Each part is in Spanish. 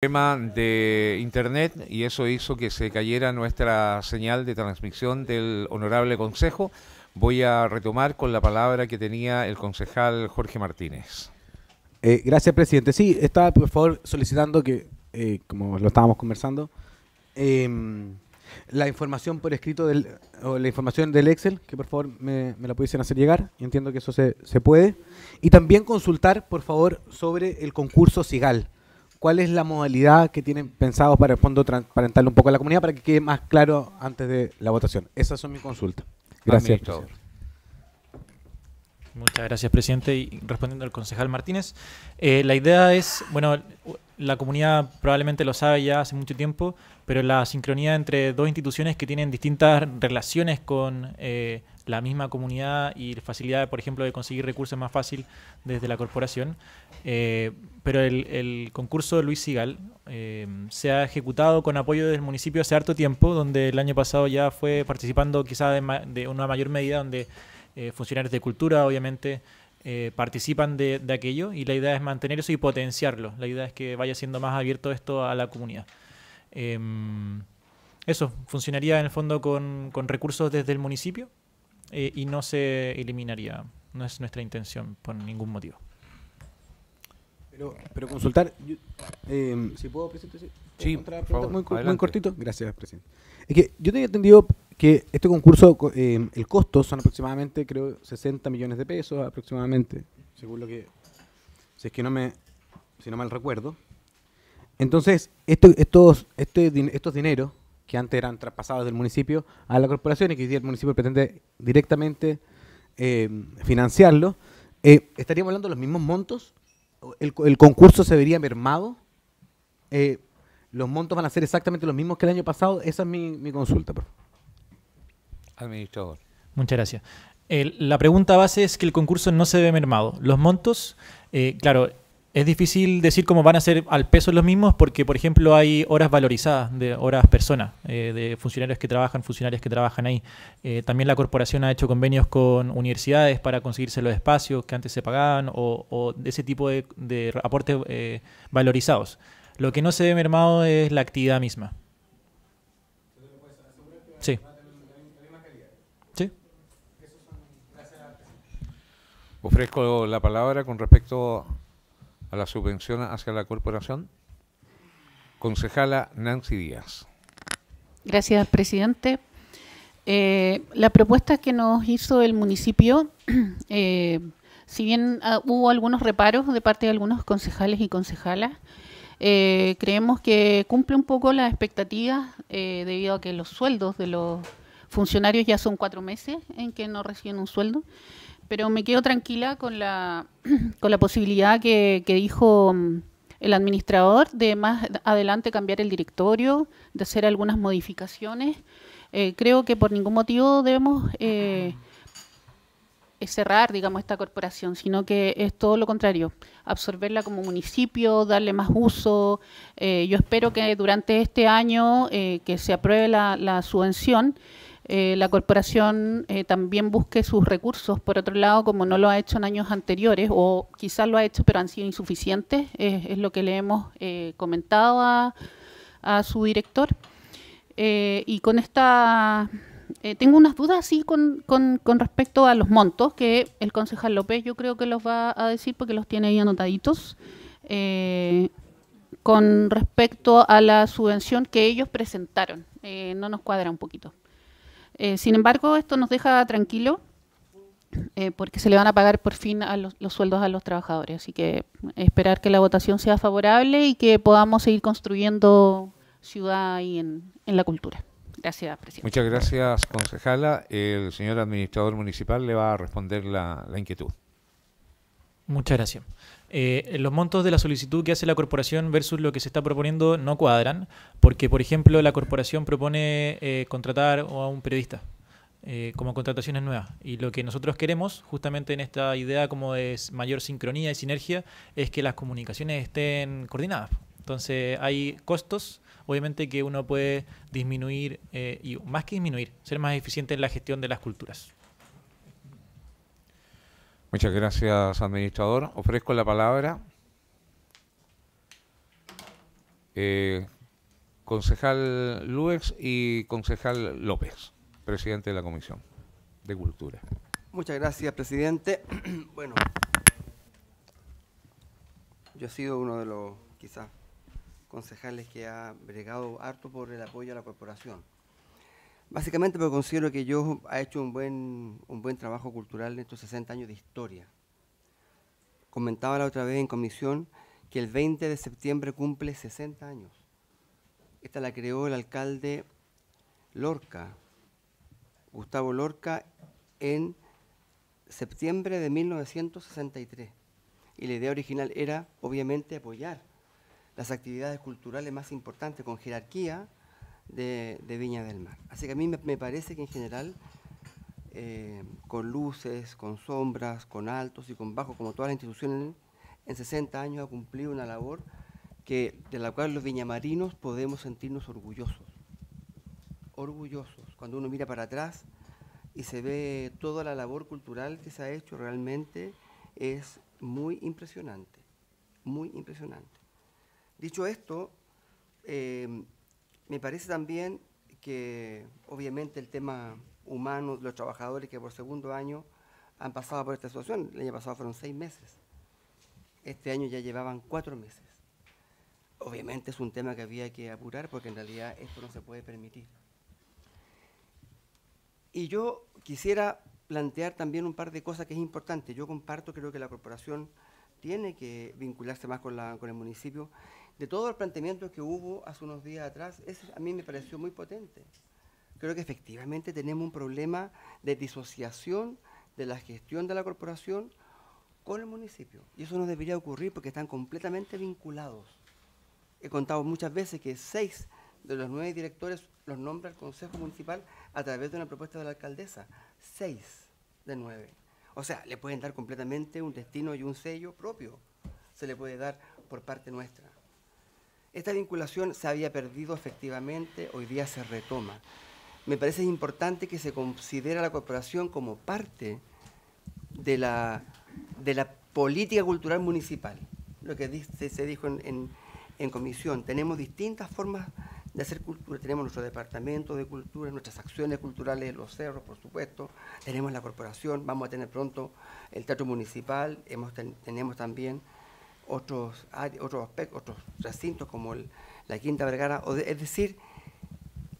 tema de internet y eso hizo que se cayera nuestra señal de transmisión del honorable consejo. Voy a retomar con la palabra que tenía el concejal Jorge Martínez. Eh, gracias, presidente. Sí, estaba por favor solicitando que, eh, como lo estábamos conversando, em, la información por escrito del, o la información del Excel, que por favor me, la pudiesen hacer llegar. Entiendo que eso se, se puede. Y también consultar, por favor, sobre el concurso SIGAL ¿Cuál es la modalidad que tienen pensado para el fondo Transparental un poco a la comunidad para que quede más claro antes de la votación? Esas son mis consultas. Gracias. Muchas gracias, presidente. Y respondiendo al concejal Martínez, eh, la idea es, bueno, la comunidad probablemente lo sabe ya hace mucho tiempo, pero la sincronía entre dos instituciones que tienen distintas relaciones con eh, la misma comunidad y facilidad, por ejemplo, de conseguir recursos más fácil desde la corporación. Eh, pero el, concurso de Luis Sigal eh, se ha ejecutado con apoyo del municipio hace harto tiempo, donde el año pasado ya fue participando quizás de, una mayor medida, donde eh, funcionarios de cultura, obviamente, participan de, aquello y la idea es mantener eso y potenciarlo. La idea es que vaya siendo más abierto esto a la comunidad. Em, eso, funcionaría en el fondo con recursos desde el municipio eh, y no se eliminaría. No es nuestra intención por ningún motivo. Pero, pero consultar, em, si puedo, presidente, sí, muy, cortito. Gracias, presidente. Es que yo tenía entendido que este concurso, em, el costo son aproximadamente, creo, 60 millones de pesos aproximadamente, según lo que, si es que no me, si no mal recuerdo. Entonces, estos, este estos dineros que antes eran traspasados del municipio a la corporación y que hoy el municipio pretende directamente eh, financiarlo, eh, ¿estaríamos hablando de los mismos montos? ¿El, concurso se vería mermado? Eh, ¿Los montos van a ser exactamente los mismos que el año pasado? Esa es mi, consulta, por Administrador. Muchas gracias. la pregunta base es que el concurso no se ve mermado. Los montos, claro, es difícil decir cómo van a ser al peso los mismos porque, por ejemplo, hay horas valorizadas de horas personas, eh, de funcionarios que trabajan, funcionarios que trabajan ahí. Eh, también la corporación ha hecho convenios con universidades para conseguirse los espacios que antes se pagaban o, o ese tipo de, aportes eh, valorizados. Lo que no se ve mermado es la actividad misma. Sí. Ofrezco la palabra con respecto a la subvención hacia la corporación? Concejala Nancy Díaz. Gracias, presidente. Eh, la propuesta que nos hizo el municipio, eh, si bien ah, hubo algunos reparos de parte de algunos concejales y concejalas, eh, creemos que cumple un poco las expectativas debido a que los sueldos de los funcionarios ya son cuatro meses en que no reciben un sueldo pero me quedo tranquila con la, con la posibilidad que, dijo mm, el administrador de más adelante cambiar el directorio, de hacer algunas modificaciones. Eh, creo que por ningún motivo debemos eh, eh, cerrar, digamos, esta corporación, sino que es todo lo contrario, absorberla como municipio, darle más uso. Eh, yo espero que durante este año que se apruebe la, la subvención, eh, la corporación eh, también busque sus recursos, por otro lado, como no lo ha hecho en años anteriores, o quizás lo ha hecho pero han sido insuficientes, es lo que le hemos eh, comentado a, su director. y con esta, tengo unas dudas sí, con, con, respecto a los montos, que el concejal López yo creo que los va a decir porque los tiene ahí anotaditos. con respecto a la subvención que ellos presentaron, no nos cuadra un poquito. Eh, sin embargo, esto nos deja tranquilo eh, porque se le van a pagar por fin a los, sueldos a los trabajadores. Así que esperar que la votación sea favorable y que podamos seguir construyendo ciudad ahí en, la cultura. Gracias, presidente. Muchas gracias, concejala. El señor administrador municipal le va a responder la inquietud. Muchas gracias. Eh, los montos de la solicitud que hace la corporación versus lo que se está proponiendo no cuadran, porque, por ejemplo, la corporación propone eh, contratar a un periodista eh, como contrataciones nuevas. Y lo que nosotros queremos, justamente en esta idea como de mayor sincronía y sinergia, es que las comunicaciones estén coordinadas. Entonces, hay costos, obviamente, que uno puede disminuir, y más que disminuir, ser más eficiente en la gestión de las culturas. Muchas gracias, administrador. Ofrezco la palabra. Eh, concejal Lúez y concejal López, presidente de la Comisión de Cultura. Muchas gracias, presidente. bueno, yo he sido uno de los, quizás, concejales que ha bregado harto por el apoyo a la corporación Básicamente porque considero que yo ha hecho un buen, un buen trabajo cultural en estos 60 años de historia. Comentaba la otra vez en comisión que el 20 de septiembre cumple 60 años. Esta la creó el alcalde Lorca, Gustavo Lorca, en septiembre de 1963. Y la idea original era, obviamente, apoyar las actividades culturales más importantes con jerarquía de, Viña del Mar. Así que a mí me, parece que en general, eh, con luces, con sombras, con altos y con bajos, como toda la institución en 60 años ha cumplido una labor que, de la cual los viñamarinos podemos sentirnos orgullosos. Orgullosos. Cuando uno mira para atrás y se ve toda la labor cultural que se ha hecho, realmente es muy impresionante. Muy impresionante. Dicho esto, eh, me parece también que obviamente el tema humano, los trabajadores que por segundo año han pasado por esta situación, el año pasado fueron seis meses, este año ya llevaban cuatro meses. Obviamente es un tema que había que apurar porque en realidad esto no se puede permitir. Y yo quisiera plantear también un par de cosas que es importante. Yo comparto, creo que la corporación tiene que vincularse más con, la, con el municipio de todos los planteamientos que hubo hace unos días atrás, a mí me pareció muy potente. Creo que efectivamente tenemos un problema de disociación de la gestión de la corporación con el municipio. Y eso no debería ocurrir porque están completamente vinculados. He contado muchas veces que seis de los nueve directores los nombra el Consejo Municipal a través de una propuesta de la alcaldesa. Seis de nueve. O sea, le pueden dar completamente un destino y un sello propio. Se le puede dar por parte nuestra. Esta vinculación se había perdido efectivamente, hoy día se retoma. Me parece importante que se considere la corporación como parte de la, de política cultural municipal, lo que se dijo en, en, comisión. Tenemos distintas formas de hacer cultura. Tenemos nuestro departamento de cultura, nuestras acciones culturales los cerros, por supuesto. Tenemos la corporación, vamos a tener pronto el teatro municipal, tenemos también otros, otros aspectos, otros recintos como la Quinta Vergara. es decir,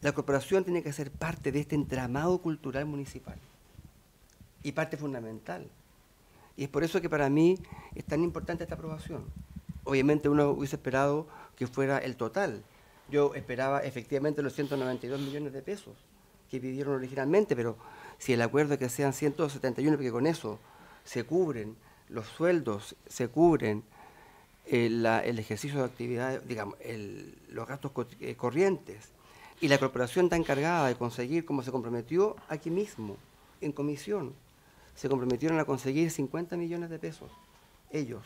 la corporación tiene que ser parte de este entramado cultural municipal y parte fundamental. Y es por eso que para mí es tan importante esta aprobación. Obviamente uno hubiese esperado que fuera el total. Yo esperaba efectivamente los 192 millones de pesos que pidieron originalmente, pero si el acuerdo es que sean 171, porque con eso se cubren los sueldos, se cubren el, ejercicio de actividades, digamos, los gastos eh, corrientes. Y la corporación está encargada de conseguir, como se comprometió aquí mismo, en comisión, se comprometieron a conseguir 50 millones de pesos, ellos.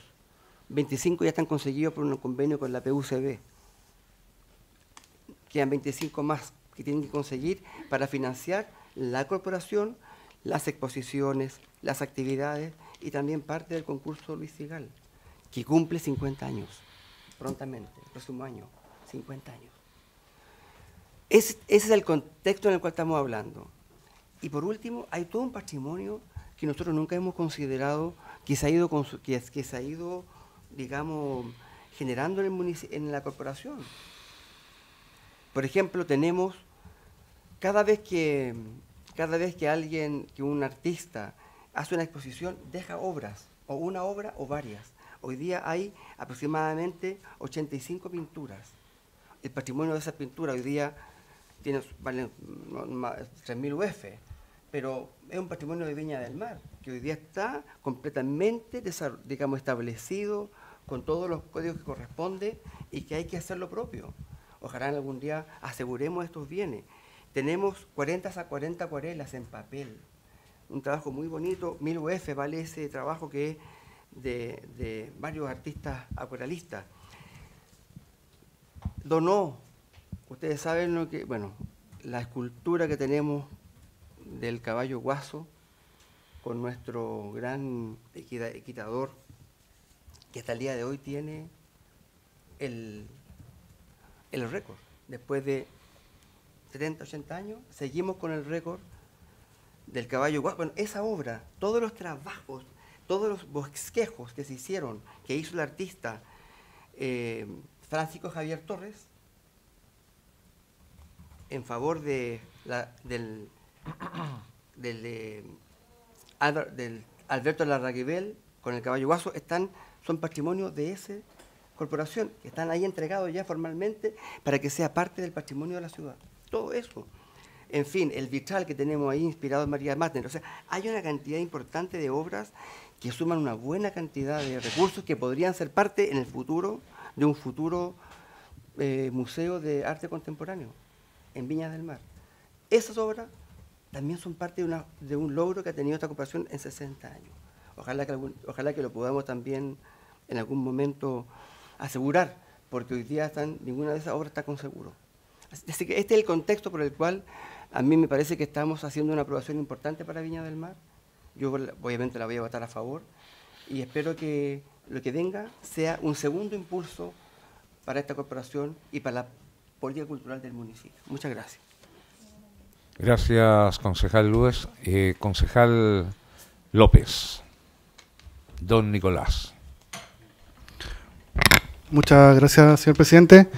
25 ya están conseguidos por un convenio con la PUCB. Quedan 25 más que tienen que conseguir para financiar la corporación, las exposiciones, las actividades y también parte del concurso Luis que cumple 50 años, prontamente, el próximo año, 50 años. Ese, es el contexto en el cual estamos hablando. Y por último, hay todo un patrimonio que nosotros nunca hemos considerado, que se ha ido, que, se ha ido digamos, generando en, en la corporación. Por ejemplo, tenemos, cada vez que, cada vez que alguien, que un artista hace una exposición, deja obras, o una obra o varias. Hoy día hay aproximadamente 85 pinturas. El patrimonio de esas pinturas hoy día tiene valen, 3.000 UF, pero es un patrimonio de Viña del Mar, que hoy día está completamente digamos, establecido con todos los códigos que corresponde y que hay que hacer lo propio. Ojalá algún día aseguremos estos bienes. Tenemos 40 a 40 acuarelas en papel. Un trabajo muy bonito, 1000 UF vale ese trabajo que es de, varios artistas acuarelistas Donó, ustedes saben lo que, bueno, la escultura que tenemos del caballo guaso con nuestro gran equitador que hasta el día de hoy tiene el, el récord. Después de 70, 80 años, seguimos con el récord del caballo guaso. Bueno, esa obra, todos los trabajos, todos los bosquejos que se hicieron, que hizo el artista eh, Francisco Javier Torres, en favor de la, eh, del, Alberto Larraguibel con el caballo guaso, están, son patrimonio de esa corporación, que están ahí entregados ya formalmente para que sea parte del patrimonio de la ciudad. Todo eso. En fin, el vitral que tenemos ahí inspirado en María Martínez. O sea, hay una cantidad importante de obras que suman una buena cantidad de recursos que podrían ser parte en el futuro de un futuro eh, museo de arte contemporáneo en Viña del Mar. Esas obras también son parte de, un logro que ha tenido esta cooperación en 60 años. Ojalá que, ojalá que lo podamos también en algún momento asegurar, porque hoy día ninguna de esas obras está con seguro. Así que este es el contexto por el cual a mí me parece que estamos haciendo una aprobación importante para Viña del Mar. Yo obviamente la voy a votar a favor y espero que lo que venga sea un segundo impulso para esta corporación y para la política cultural del municipio. Muchas gracias. Gracias, concejal Lúez. Eh, concejal López, don Nicolás. Muchas gracias, señor presidente.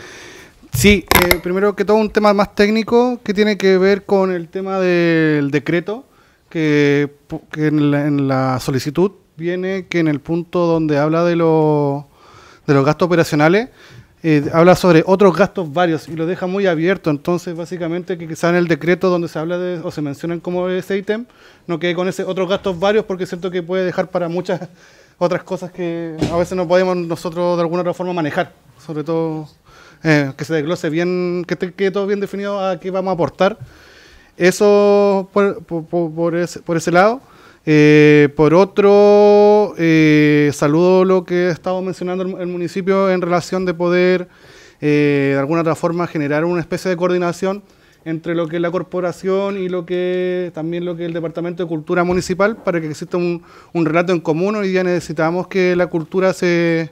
Sí, eh, primero que todo un tema más técnico que tiene que ver con el tema del decreto que, en, la, solicitud viene que en el punto donde habla de, de los gastos operacionales, eh, habla sobre otros gastos varios y lo deja muy abierto. Entonces, básicamente, que quizá en el decreto donde se habla o se mencionan como ese ítem, no quede con ese otros gastos varios porque es cierto que puede dejar para muchas otras cosas que a veces no podemos nosotros de alguna otra forma manejar. Sobre todo eh, que se desglose bien, que esté todo bien definido a qué vamos a aportar eso por, ese, por ese, lado. Eh, por otro, eh, saludo lo que estado mencionando el, municipio en relación de poder, eh, de alguna otra forma, generar una especie de coordinación entre lo que es la corporación y lo que también lo que es el Departamento de Cultura Municipal para que exista un, un relato en común. Hoy día necesitamos que la cultura se,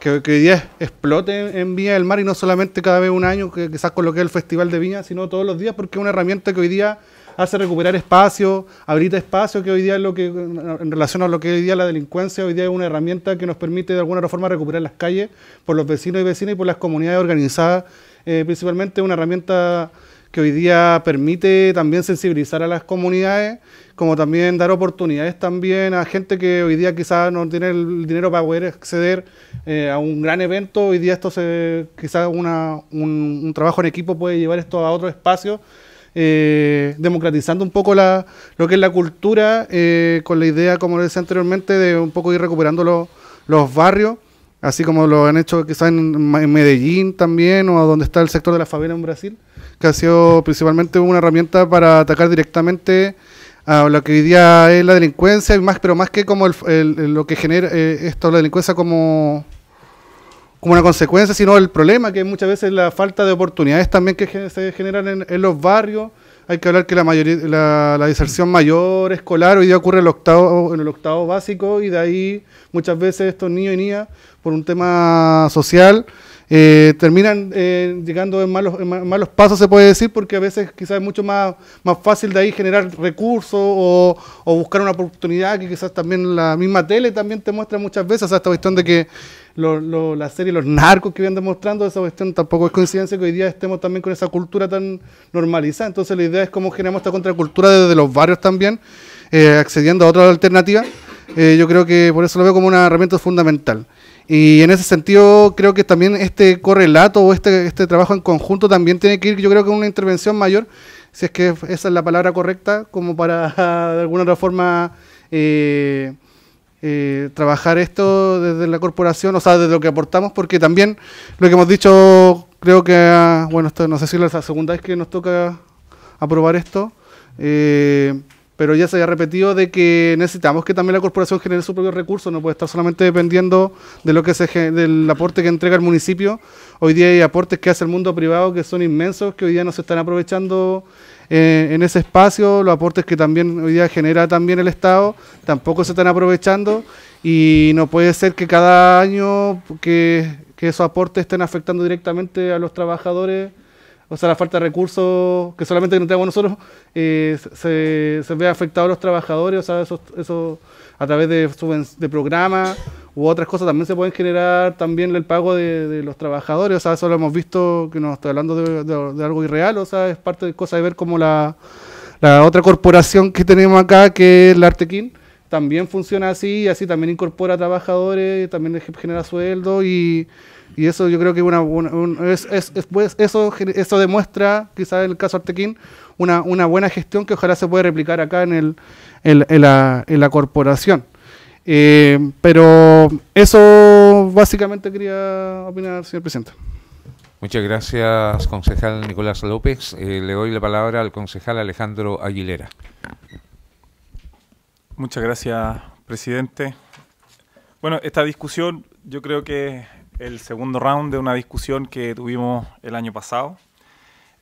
que, hoy día explote en Viña del Mar y no solamente cada vez un año, que quizás con lo que es el Festival de Viña, sino todos los días, porque es una herramienta que hoy día hace recuperar espacio, abrita espacio, que hoy día lo que, en relación a lo que hoy día la delincuencia, hoy día es una herramienta que nos permite de alguna forma recuperar las calles por los vecinos y vecinas y por las comunidades organizadas, eh, principalmente una herramienta que hoy día permite también sensibilizar a las comunidades, como también dar oportunidades también a gente que hoy día quizás no tiene el dinero para poder acceder eh, a un gran evento. Hoy día esto se, quizás una, un, trabajo en equipo puede llevar esto a otro espacio. Eh, democratizando un poco la, lo que es la cultura, eh, con la idea, como decía anteriormente, de un poco ir recuperando los barrios así como lo han hecho quizás en, Medellín también, o donde está el sector de la favela en Brasil, que ha sido principalmente una herramienta para atacar directamente a lo que hoy día es la delincuencia, y más, pero más que como lo que genera eh, esto, la delincuencia como, como una consecuencia, sino el problema que muchas veces la falta de oportunidades también que se generan en los barrios hay que hablar que la, mayoría, la, mayor escolar hoy día ocurre en el, octavo, en el octavo básico y de ahí muchas veces estos niños y niñas, por un tema social, eh, terminan eh, llegando en malos, malos pasos, se puede decir, porque a veces quizás es mucho más, más fácil de ahí generar recursos o, buscar una oportunidad que quizás también la misma tele también te muestra muchas veces, hasta esta cuestión de que la serie Los Narcos que vienen demostrando, esa cuestión tampoco es coincidencia que hoy día estemos también con esa cultura tan normalizada. Entonces la idea es cómo generamos esta contracultura desde los barrios también, eh, accediendo a otras alternativas. Eh, yo creo que por eso lo veo como una herramienta fundamental. Y en ese sentido, creo que también este correlato o este, este trabajo en conjunto también tiene que ir, yo creo que una intervención mayor, si es que esa es la palabra correcta, como para de alguna otra forma eh, eh, trabajar esto desde la corporación, o sea, desde lo que aportamos, porque también lo que hemos dicho, creo que, ah, bueno, esto, no sé si es la segunda vez que nos toca aprobar esto, eh, pero ya se había repetido de que necesitamos que también la corporación genere su propio recurso, no puede estar solamente dependiendo de lo que se, del aporte que entrega el municipio. Hoy día hay aportes que hace el mundo privado que son inmensos, que hoy día no se están aprovechando eh, en ese espacio, los aportes que también hoy día genera también el Estado, tampoco se están aprovechando y no puede ser que cada año que, esos aportes estén afectando directamente a los trabajadores o sea, la falta de recursos que solamente no tenemos nosotros, eh, se, vea afectado a los trabajadores, o sea, esos, a través de, de programas u otras cosas también se pueden generar también el pago de, los trabajadores, o sea, eso lo hemos visto que nos está hablando de, algo irreal, o sea, es parte de cosas de ver como la, otra corporación que tenemos acá, que es la Artequín, también funciona así, así también incorpora trabajadores, también genera sueldo y, y eso yo creo que una, una pues, eso, eso demuestra, quizás el caso Artequín, una, una buena gestión que ojalá se pueda replicar acá en, el, en, la, en la, corporación. Eh, pero eso básicamente quería opinar, señor presidente. Muchas gracias, concejal Nicolás López. Eh, le doy la palabra al concejal Alejandro Aguilera. Muchas gracias, presidente. Bueno, esta discusión yo creo que es el segundo round de una discusión que tuvimos el año pasado.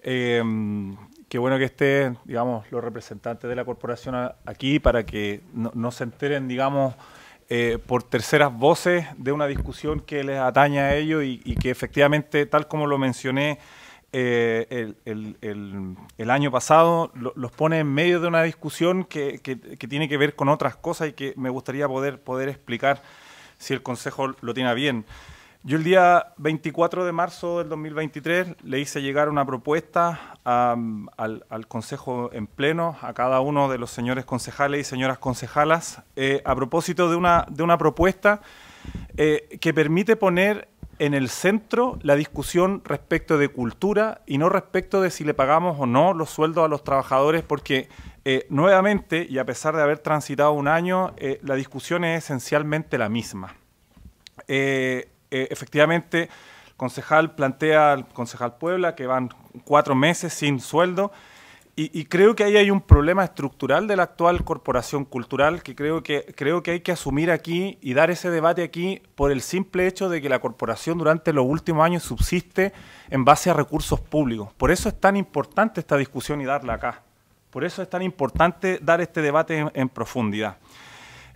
Eh, qué bueno que estén, digamos, los representantes de la corporación aquí para que no, se enteren, digamos, eh, por terceras voces de una discusión que les atañe a ellos y, que efectivamente, tal como lo mencioné eh, el, año pasado, los pone en medio de una discusión que, tiene que ver con otras cosas y que me gustaría poder, poder explicar si el Consejo lo tiene bien. Yo el día 24 de marzo del 2023 le hice llegar una propuesta al, Consejo en pleno, a cada uno de los señores concejales y señoras concejalas, eh, a propósito de una, de una propuesta eh, que permite poner en el centro la discusión respecto de cultura y no respecto de si le pagamos o no los sueldos a los trabajadores, porque eh, nuevamente, y a pesar de haber transitado un año, la discusión es esencialmente la misma. Eh, efectivamente, el concejal plantea al concejal Puebla que van cuatro meses sin sueldo. Y, creo que ahí hay un problema estructural de la actual corporación cultural que creo, que creo que hay que asumir aquí y dar ese debate aquí por el simple hecho de que la corporación durante los últimos años subsiste en base a recursos públicos. Por eso es tan importante esta discusión y darla acá. Por eso es tan importante dar este debate en, profundidad.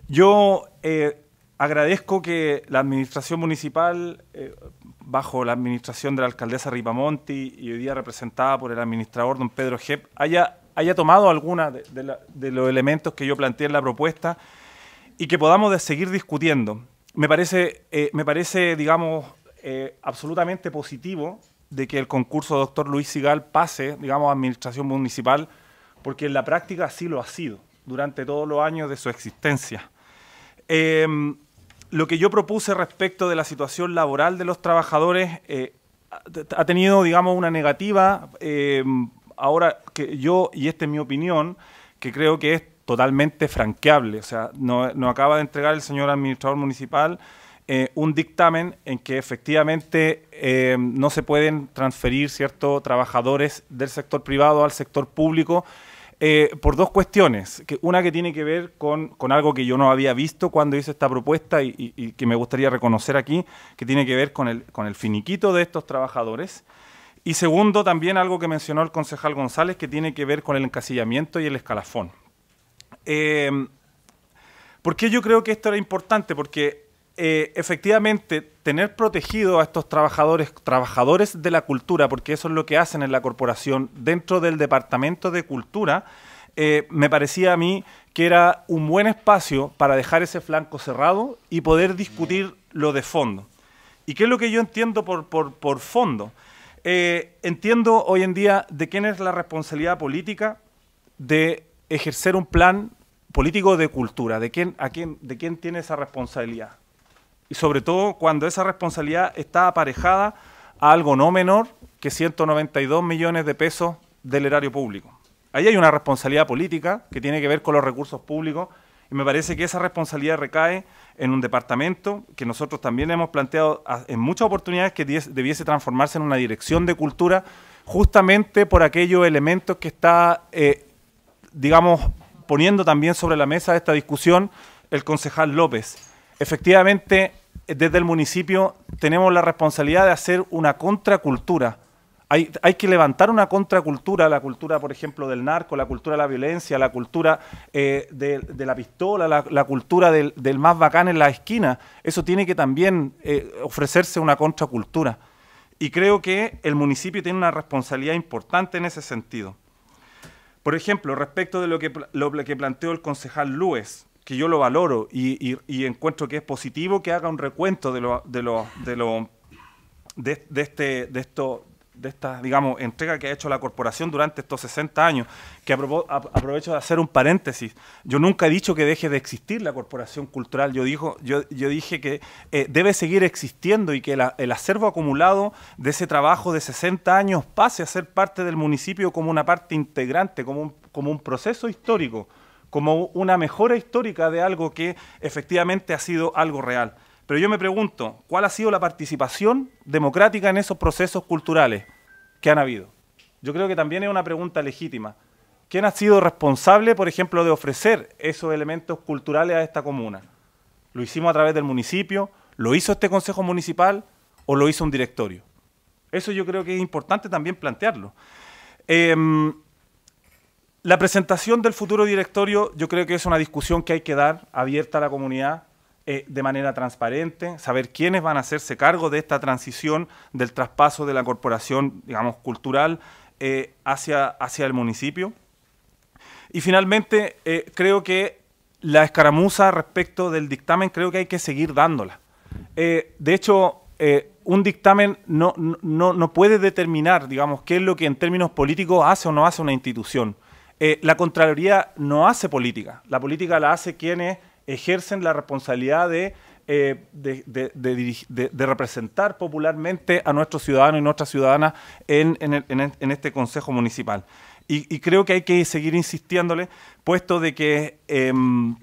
Yo eh, agradezco que la administración municipal, eh, bajo la administración de la alcaldesa Ripamonti y hoy día representada por el administrador don Pedro Jep, haya, haya tomado alguna de, los elementos que yo planteé en la propuesta y que podamos seguir discutiendo. Me parece, eh, me parece digamos, eh, absolutamente positivo de que el concurso doctor Luis Sigal pase, digamos, a administración municipal, porque en la práctica así lo ha sido durante todos los años de su existencia lo que yo propuse respecto de la situación laboral de los trabajadores eh, ha tenido, digamos, una negativa. Eh, ahora que yo, y esta es mi opinión, que creo que es totalmente franqueable. O sea, nos no acaba de entregar el señor administrador municipal eh, un dictamen en que efectivamente no se pueden transferir ciertos trabajadores del sector privado al sector público eh, por dos cuestiones. Que una que tiene que ver con, algo que yo no había visto cuando hice esta propuesta y, que me gustaría reconocer aquí, que tiene que ver con el, con el finiquito de estos trabajadores. Y segundo, también algo que mencionó el concejal González, que tiene que ver con el encasillamiento y el escalafón. Eh, ¿Por qué yo creo que esto era importante? Porque eh, efectivamente tener protegido a estos trabajadores, trabajadores de la cultura, porque eso es lo que hacen en la corporación dentro del departamento de cultura, eh, me parecía a mí que era un buen espacio para dejar ese flanco cerrado y poder discutir lo de fondo. ¿Y qué es lo que yo entiendo por, por, fondo? Eh, entiendo hoy en día de quién es la responsabilidad política de ejercer un plan político de cultura, de quién, a quién, de quién tiene esa responsabilidad y sobre todo cuando esa responsabilidad está aparejada a algo no menor que 192 millones de pesos del erario público. Ahí hay una responsabilidad política que tiene que ver con los recursos públicos y me parece que esa responsabilidad recae en un departamento que nosotros también hemos planteado en muchas oportunidades que debiese transformarse en una dirección de cultura justamente por aquellos elementos que está, eh, digamos, poniendo también sobre la mesa esta discusión el concejal López. Efectivamente, desde el municipio tenemos la responsabilidad de hacer una contracultura. Hay, que levantar una contracultura, la cultura, por ejemplo, del narco, la cultura de la violencia, la cultura eh, de, la pistola, la, cultura del, más bacán en la esquina. Eso tiene que también eh, ofrecerse una contracultura. Y creo que el municipio tiene una responsabilidad importante en ese sentido. Por ejemplo, respecto de lo que, lo que planteó el concejal Lúez, que yo lo valoro y, encuentro que es positivo que haga un recuento de lo, de de de, este de esto de esta digamos entrega que ha hecho la corporación durante estos 60 años que aprovecho de hacer un paréntesis yo nunca he dicho que deje de existir la corporación cultural yo dijo yo, yo dije que eh, debe seguir existiendo y que el acervo acumulado de ese trabajo de 60 años pase a ser parte del municipio como una parte integrante como como un proceso histórico como una mejora histórica de algo que efectivamente ha sido algo real. Pero yo me pregunto, ¿cuál ha sido la participación democrática en esos procesos culturales que han habido? Yo creo que también es una pregunta legítima. ¿Quién ha sido responsable, por ejemplo, de ofrecer esos elementos culturales a esta comuna? ¿Lo hicimos a través del municipio? ¿Lo hizo este Consejo Municipal o lo hizo un directorio? Eso yo creo que es importante también plantearlo. Em, la presentación del futuro directorio yo creo que es una discusión que hay que dar abierta a la comunidad eh, de manera transparente, saber quiénes van a hacerse cargo de esta transición del traspaso de la corporación, digamos, cultural eh, hacia, hacia el municipio. Y finalmente, eh, creo que la escaramuza respecto del dictamen creo que hay que seguir dándola. de hecho, un dictamen no, no puede determinar, digamos, qué es lo que en términos políticos hace o no hace una institución. Eh, la Contraloría no hace política, la política la hace quienes ejercen la responsabilidad de, eh, representar popularmente a nuestros ciudadanos y nuestras ciudadanas en, este Consejo Municipal. Y, creo que hay que seguir insistiéndole, puesto de que em,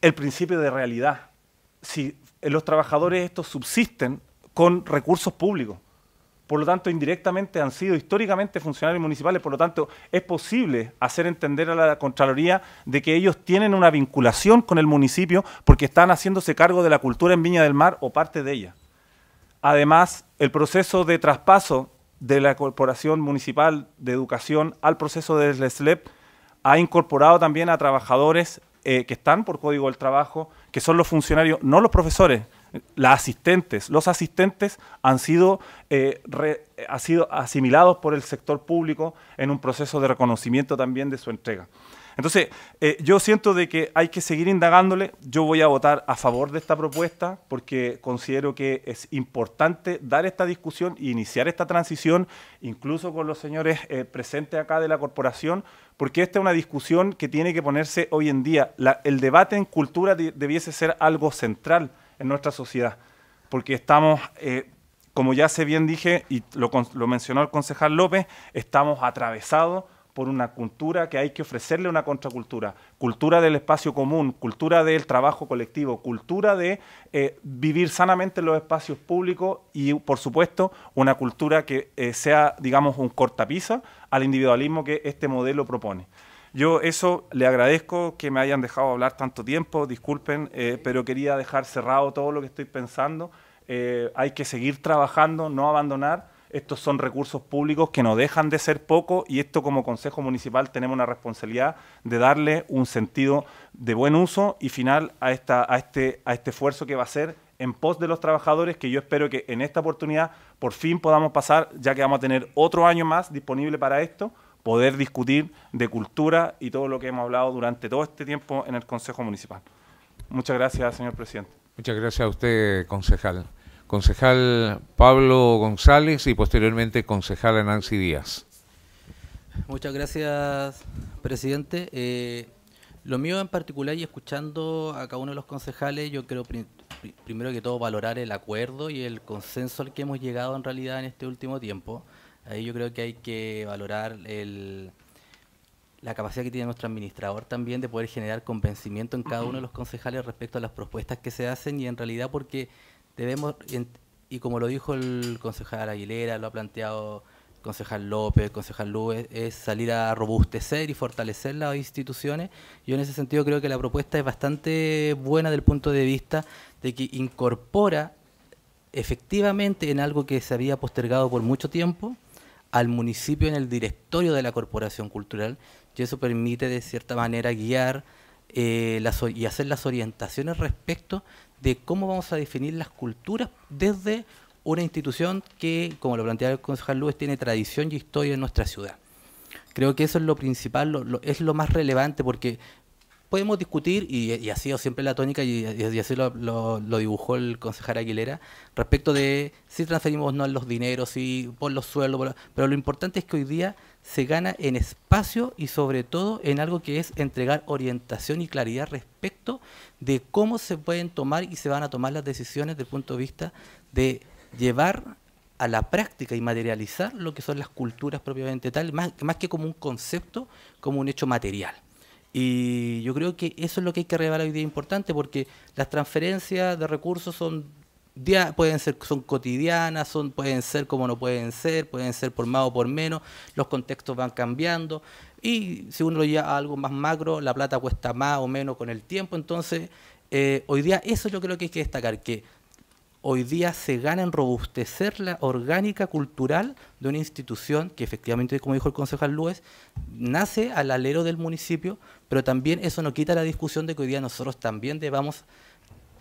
el principio de realidad, si los trabajadores estos subsisten con recursos públicos, por lo tanto indirectamente han sido históricamente funcionarios municipales, por lo tanto es posible hacer entender a la Contraloría de que ellos tienen una vinculación con el municipio porque están haciéndose cargo de la cultura en Viña del Mar o parte de ella. Además, el proceso de traspaso de la Corporación Municipal de Educación al proceso de SLEP ha incorporado también a trabajadores eh, que están por Código del Trabajo, que son los funcionarios, no los profesores, las asistentes. Los asistentes han sido, eh, ha sido asimilados por el sector público en un proceso de reconocimiento también de su entrega. Entonces, eh, yo siento de que hay que seguir indagándole. Yo voy a votar a favor de esta propuesta porque considero que es importante dar esta discusión e iniciar esta transición, incluso con los señores eh, presentes acá de la corporación, porque esta es una discusión que tiene que ponerse hoy en día. el debate en cultura debiese ser algo central en nuestra sociedad, porque estamos, eh, como ya se bien dije y lo, lo mencionó el concejal López, estamos atravesados por una cultura que hay que ofrecerle una contracultura, cultura del espacio común, cultura del trabajo colectivo, cultura de eh, vivir sanamente en los espacios públicos y, por supuesto, una cultura que eh, sea, digamos, un cortapisa al individualismo que este modelo propone. Yo eso le agradezco que me hayan dejado hablar tanto tiempo, disculpen, eh, pero quería dejar cerrado todo lo que estoy pensando. Eh, hay que seguir trabajando, no abandonar. Estos son recursos públicos que no dejan de ser pocos y esto como Consejo Municipal tenemos una responsabilidad de darle un sentido de buen uso y final a, esta, a, este, a este esfuerzo que va a ser en pos de los trabajadores, que yo espero que en esta oportunidad por fin podamos pasar, ya que vamos a tener otro año más disponible para esto, poder discutir de cultura y todo lo que hemos hablado durante todo este tiempo en el Consejo Municipal. Muchas gracias, señor presidente. Muchas gracias a usted, concejal. Concejal Pablo González y posteriormente concejal Nancy Díaz. Muchas gracias, presidente. Eh, lo mío en particular, y escuchando a cada uno de los concejales, yo creo primero que todo valorar el acuerdo y el consenso al que hemos llegado en realidad en este último tiempo. Ahí yo creo que hay que valorar la capacidad que tiene nuestro administrador también de poder generar convencimiento en cada uno de los concejales respecto a las propuestas que se hacen y en realidad porque debemos, y como lo dijo el concejal Aguilera, lo ha planteado el concejal López, el concejal Lúez, es salir a robustecer y fortalecer las instituciones. Yo en ese sentido creo que la propuesta es bastante buena del punto de vista de que incorpora efectivamente en algo que se había postergado por mucho tiempo, al municipio en el directorio de la corporación cultural y eso permite de cierta manera guiar eh, las, y hacer las orientaciones respecto de cómo vamos a definir las culturas desde una institución que, como lo planteaba el concejal Luis, tiene tradición y historia en nuestra ciudad. Creo que eso es lo principal, es lo más relevante, porque podemos discutir, y, ha sido siempre la tónica, y, así lo, lo, dibujó el concejal Aguilera, respecto de si transferimos no los dineros, si por los sueldos, pero lo importante es que hoy día se gana en espacio y sobre todo en algo que es entregar orientación y claridad respecto de cómo se pueden tomar y se van a tomar las decisiones desde el punto de vista de llevar a la práctica y materializar lo que son las culturas propiamente tal, más que como un concepto, como un hecho material. Y yo creo que eso es lo que hay que revelar hoy día importante, porque las transferencias de recursos son pueden ser son cotidianas, son pueden ser como no pueden ser, pueden ser por más o por menos, los contextos van cambiando y si uno lo lleva a algo más macro, la plata cuesta más o menos con el tiempo, entonces eh, hoy día eso yo creo que hay que destacar, que hoy día se gana en robustecer la orgánica cultural de una institución que efectivamente, como dijo el concejal Lúez, nace al alero del municipio, pero también eso no quita la discusión de que hoy día nosotros también debamos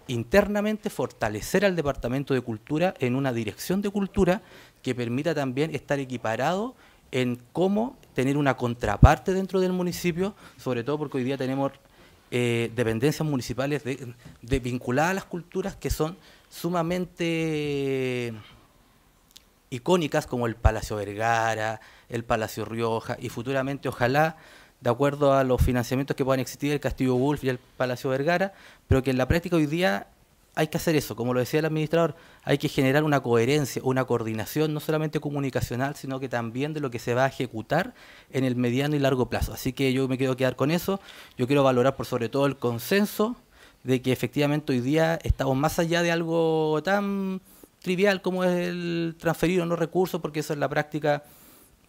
internamente fortalecer al Departamento de Cultura en una dirección de cultura que permita también estar equiparado en cómo tener una contraparte dentro del municipio, sobre todo porque hoy día tenemos eh, dependencias municipales vinculadas a las culturas que son sumamente icónicas como el Palacio Vergara, el Palacio Rioja y futuramente, ojalá, de acuerdo a los financiamientos que puedan existir, el Castillo Wolf y el Palacio Vergara, pero que en la práctica hoy día hay que hacer eso, como lo decía el administrador, hay que generar una coherencia, una coordinación, no solamente comunicacional, sino que también de lo que se va a ejecutar en el mediano y largo plazo. Así que yo me quiero quedar con eso, yo quiero valorar por sobre todo el consenso, de que efectivamente hoy día estamos más allá de algo tan trivial como es el transferir o no recursos, porque eso es la práctica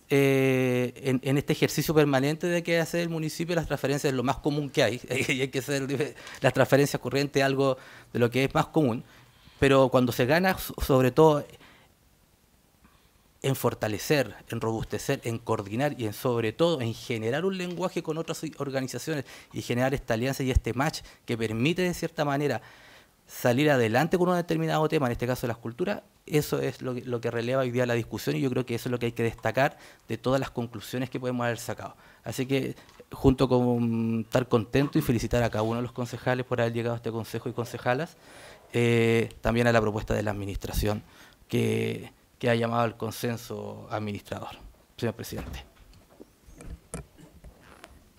eh, en, este ejercicio permanente de que hace el municipio, las transferencias es lo más común que hay, y hay que hacer las transferencias corrientes algo de lo que es más común, pero cuando se gana sobre todo en fortalecer, en robustecer, en coordinar y en sobre todo en generar un lenguaje con otras organizaciones y generar esta alianza y este match que permite de cierta manera salir adelante con un determinado tema, en este caso las culturas, eso es lo que, releva hoy día la discusión y yo creo que eso es lo que hay que destacar de todas las conclusiones que podemos haber sacado. Así que junto con estar contento y felicitar a cada uno de los concejales por haber llegado a este consejo y concejalas, eh, también a la propuesta de la administración que que ha llamado al consenso administrador. Señor presidente.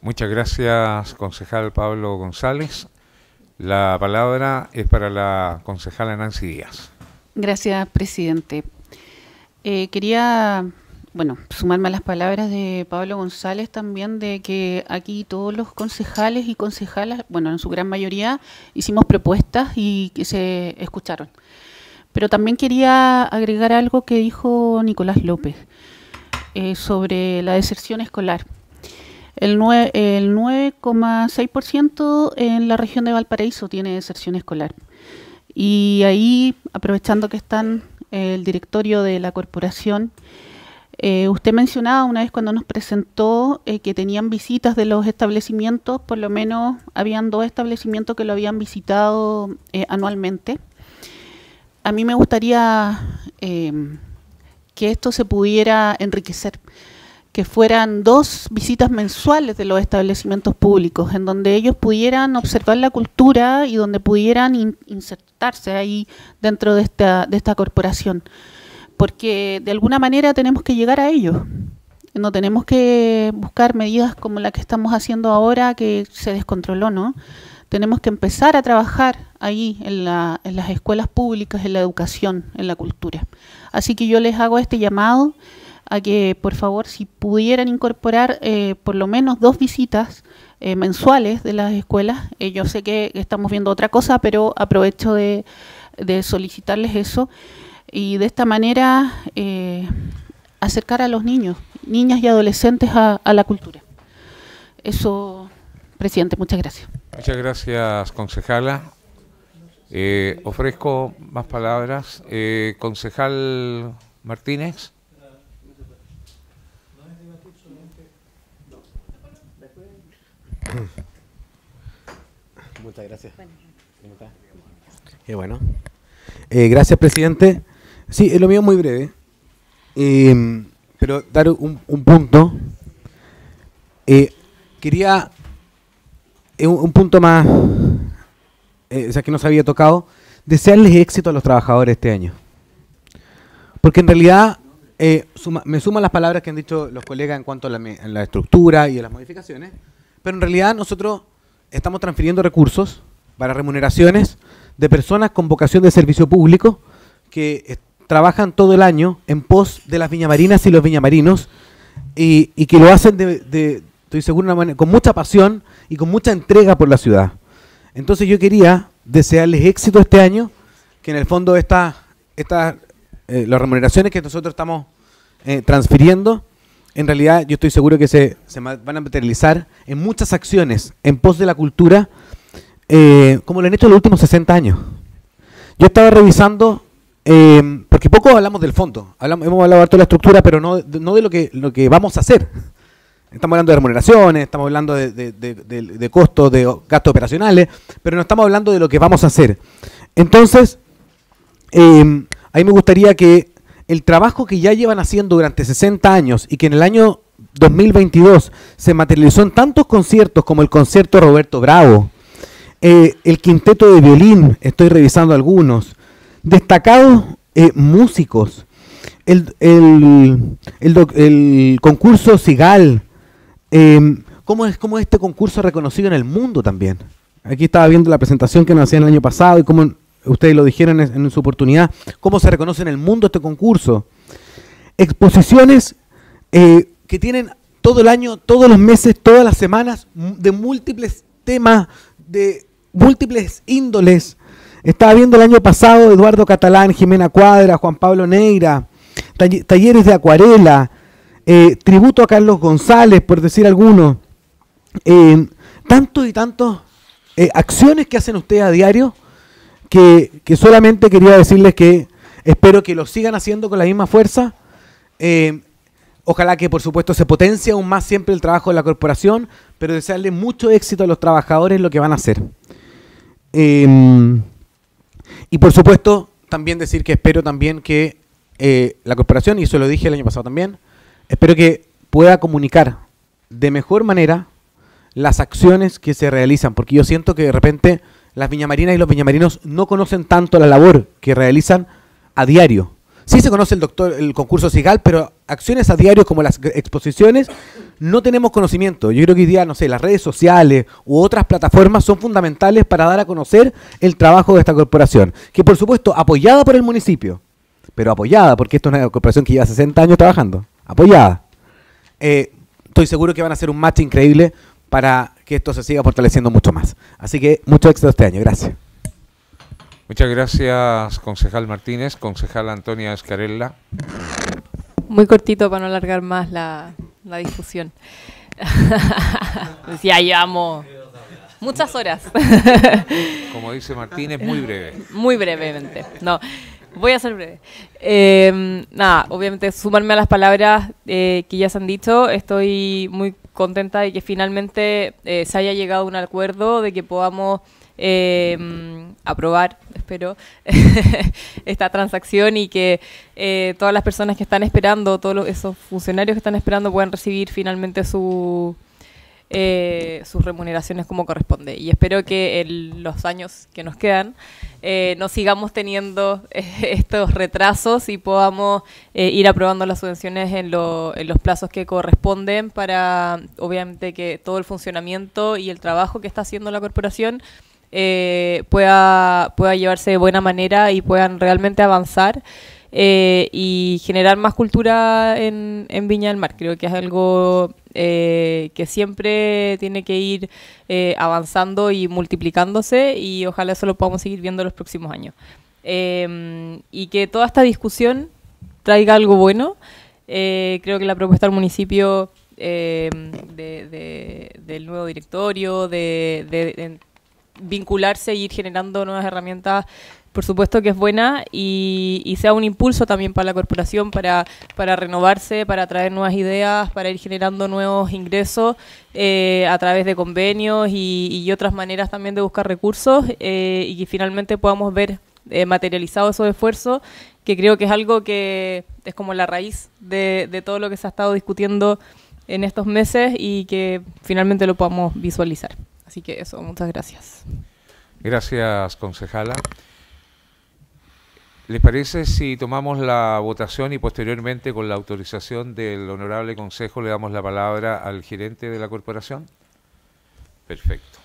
Muchas gracias, concejal Pablo González. La palabra es para la concejala Nancy Díaz. Gracias, presidente. Eh, quería, bueno, sumarme a las palabras de Pablo González también, de que aquí todos los concejales y concejalas, bueno, en su gran mayoría, hicimos propuestas y que se escucharon. Pero también quería agregar algo que dijo Nicolás López eh, sobre la deserción escolar. El 9,6% en la región de Valparaíso tiene deserción escolar. Y ahí, aprovechando que están eh, el directorio de la corporación, eh, usted mencionaba una vez cuando nos presentó que tenían visitas de los establecimientos, por lo menos habían dos establecimientos que lo habían visitado anualmente a mí me gustaría em, que esto se pudiera enriquecer, que fueran dos visitas mensuales de los establecimientos públicos, en donde ellos pudieran observar la cultura y donde pudieran insertarse ahí dentro de esta, de esta corporación, porque de alguna manera tenemos que llegar a ellos. No tenemos que buscar medidas como la que estamos haciendo ahora, que se descontroló, ¿no? Tenemos que empezar a trabajar ahí en, las escuelas públicas, en la educación, en la cultura. Así que yo les hago este llamado a que por favor si pudieran incorporar eh, por lo menos dos visitas eh, mensuales de las escuelas. Eh, yo sé que estamos viendo otra cosa, pero aprovecho de, solicitarles eso y de esta manera acercar a los niños, niñas y adolescentes a la cultura. Eso, presidente, muchas gracias. Muchas gracias, concejala. Eh, ofrezco más palabras. Eh, concejal Martínez. Muchas gracias. Eh, bueno. gracias, presidente. Sí, es lo mío muy breve. Em, pero dar un, un punto. Eh, quería eh, un, punto más, eh, o sea, que no se había tocado, desearles éxito a los trabajadores este año. Porque en realidad eh, me me suman las palabras que han dicho los colegas en cuanto a la, estructura y a las modificaciones, pero en realidad nosotros estamos transfiriendo recursos para remuneraciones de personas con vocación de servicio público que trabajan todo el año en pos de las viñamarinas y los viñamarinos y, que lo hacen, de, estoy seguro, con mucha pasión y con mucha entrega por la ciudad. Entonces yo quería desearles éxito este año, que en el fondo eh, las remuneraciones que nosotros estamos eh, transfiriendo, en realidad yo estoy seguro que se, van a materializar en muchas acciones en pos de la cultura, eh, como lo han hecho en los últimos 60 años. Yo estaba revisando, em, porque poco hablamos del fondo, hemos hablado de la estructura, pero no, de lo que, lo que vamos a hacer. Estamos hablando de remuneraciones, estamos hablando de, costos, de gastos operacionales, pero no estamos hablando de lo que vamos a hacer. Entonces, eh, ahí me gustaría que el trabajo que ya llevan haciendo durante 60 años y que en el año 2022 se materializó en tantos conciertos como el concierto Roberto Bravo, eh, el quinteto de violín, estoy revisando algunos, destacados eh, músicos, el, el concurso Sigal, Em, ¿cómo, es, ¿cómo este concurso reconocido en el mundo también? Aquí estaba viendo la presentación que nos hacían el año pasado y como ustedes lo dijeron en, su oportunidad, cómo se reconoce en el mundo este concurso. Exposiciones eh, que tienen todo el año, todos los meses, todas las semanas, de múltiples temas, de múltiples índoles. Estaba viendo el año pasado Eduardo Catalán, Jimena Cuadra, Juan Pablo Neira, talleres de acuarela, eh, tributo a Carlos González, por decir algunos, eh, tantos y tantos eh, acciones que hacen ustedes a diario, que, solamente quería decirles que espero que lo sigan haciendo con la misma fuerza. ojalá que por supuesto se potencie aún más siempre el trabajo de la corporación, pero desearle mucho éxito a los trabajadores en lo que van a hacer. Em, y por supuesto, también decir que espero también que la corporación, y eso lo dije el año pasado también, Espero que pueda comunicar de mejor manera las acciones que se realizan, porque yo siento que de repente las viñamarinas y los viñamarinos no conocen tanto la labor que realizan a diario. Sí se conoce el doctor, el concurso CIGAL, pero acciones a diario como las exposiciones no tenemos conocimiento. Yo creo que hoy día, no sé, las redes sociales u otras plataformas son fundamentales para dar a conocer el trabajo de esta corporación, que por supuesto apoyada por el municipio, pero apoyada porque esto es una corporación que lleva 60 años trabajando apoyada. Eh, estoy seguro que van a ser un match increíble para que esto se siga fortaleciendo mucho más. Así que mucho éxito este año. Gracias. Muchas gracias, concejal Martínez, concejal Antonia Escarella. Muy cortito para no alargar más la, discusión. Ya llevamos muchas horas. Como dice Martínez, muy breve. Muy brevemente. No. Voy a ser breve. Em, nada, obviamente sumarme a las palabras eh, que ya se han dicho. Estoy muy contenta de que finalmente eh, se haya llegado a un acuerdo, de que podamos em, aprobar, espero, esta transacción y que eh, todas las personas que están esperando, todos esos funcionarios que están esperando puedan recibir finalmente su eh, sus remuneraciones como corresponde. Y espero que en los años que nos quedan eh, no sigamos teniendo eh, estos retrasos y podamos ir aprobando las subvenciones en, en, los plazos que corresponden para, obviamente, que todo el funcionamiento y el trabajo que está haciendo la corporación pueda, pueda llevarse de buena manera y puedan realmente avanzar. Eh, y generar más cultura en, en, Viña del Mar. Creo que es algo eh, que siempre tiene que ir eh, avanzando y multiplicándose y ojalá eso lo podamos seguir viendo los próximos años. Em, y que toda esta discusión traiga algo bueno. creo que la propuesta del municipio em, del nuevo directorio, de, de vincularse e ir generando nuevas herramientas por supuesto que es buena y, sea un impulso también para la corporación para, renovarse, para traer nuevas ideas, para ir generando nuevos ingresos eh, a través de convenios y, otras maneras también de buscar recursos eh, y que finalmente podamos ver eh, materializado esos esfuerzos, que creo que es algo que es como la raíz de, de todo lo que se ha estado discutiendo en estos meses y que finalmente lo podamos visualizar. Así que eso, muchas gracias. Gracias, concejala. ¿Les parece si tomamos la votación y posteriormente con la autorización del honorable consejo le damos la palabra al gerente de la corporación? Perfecto.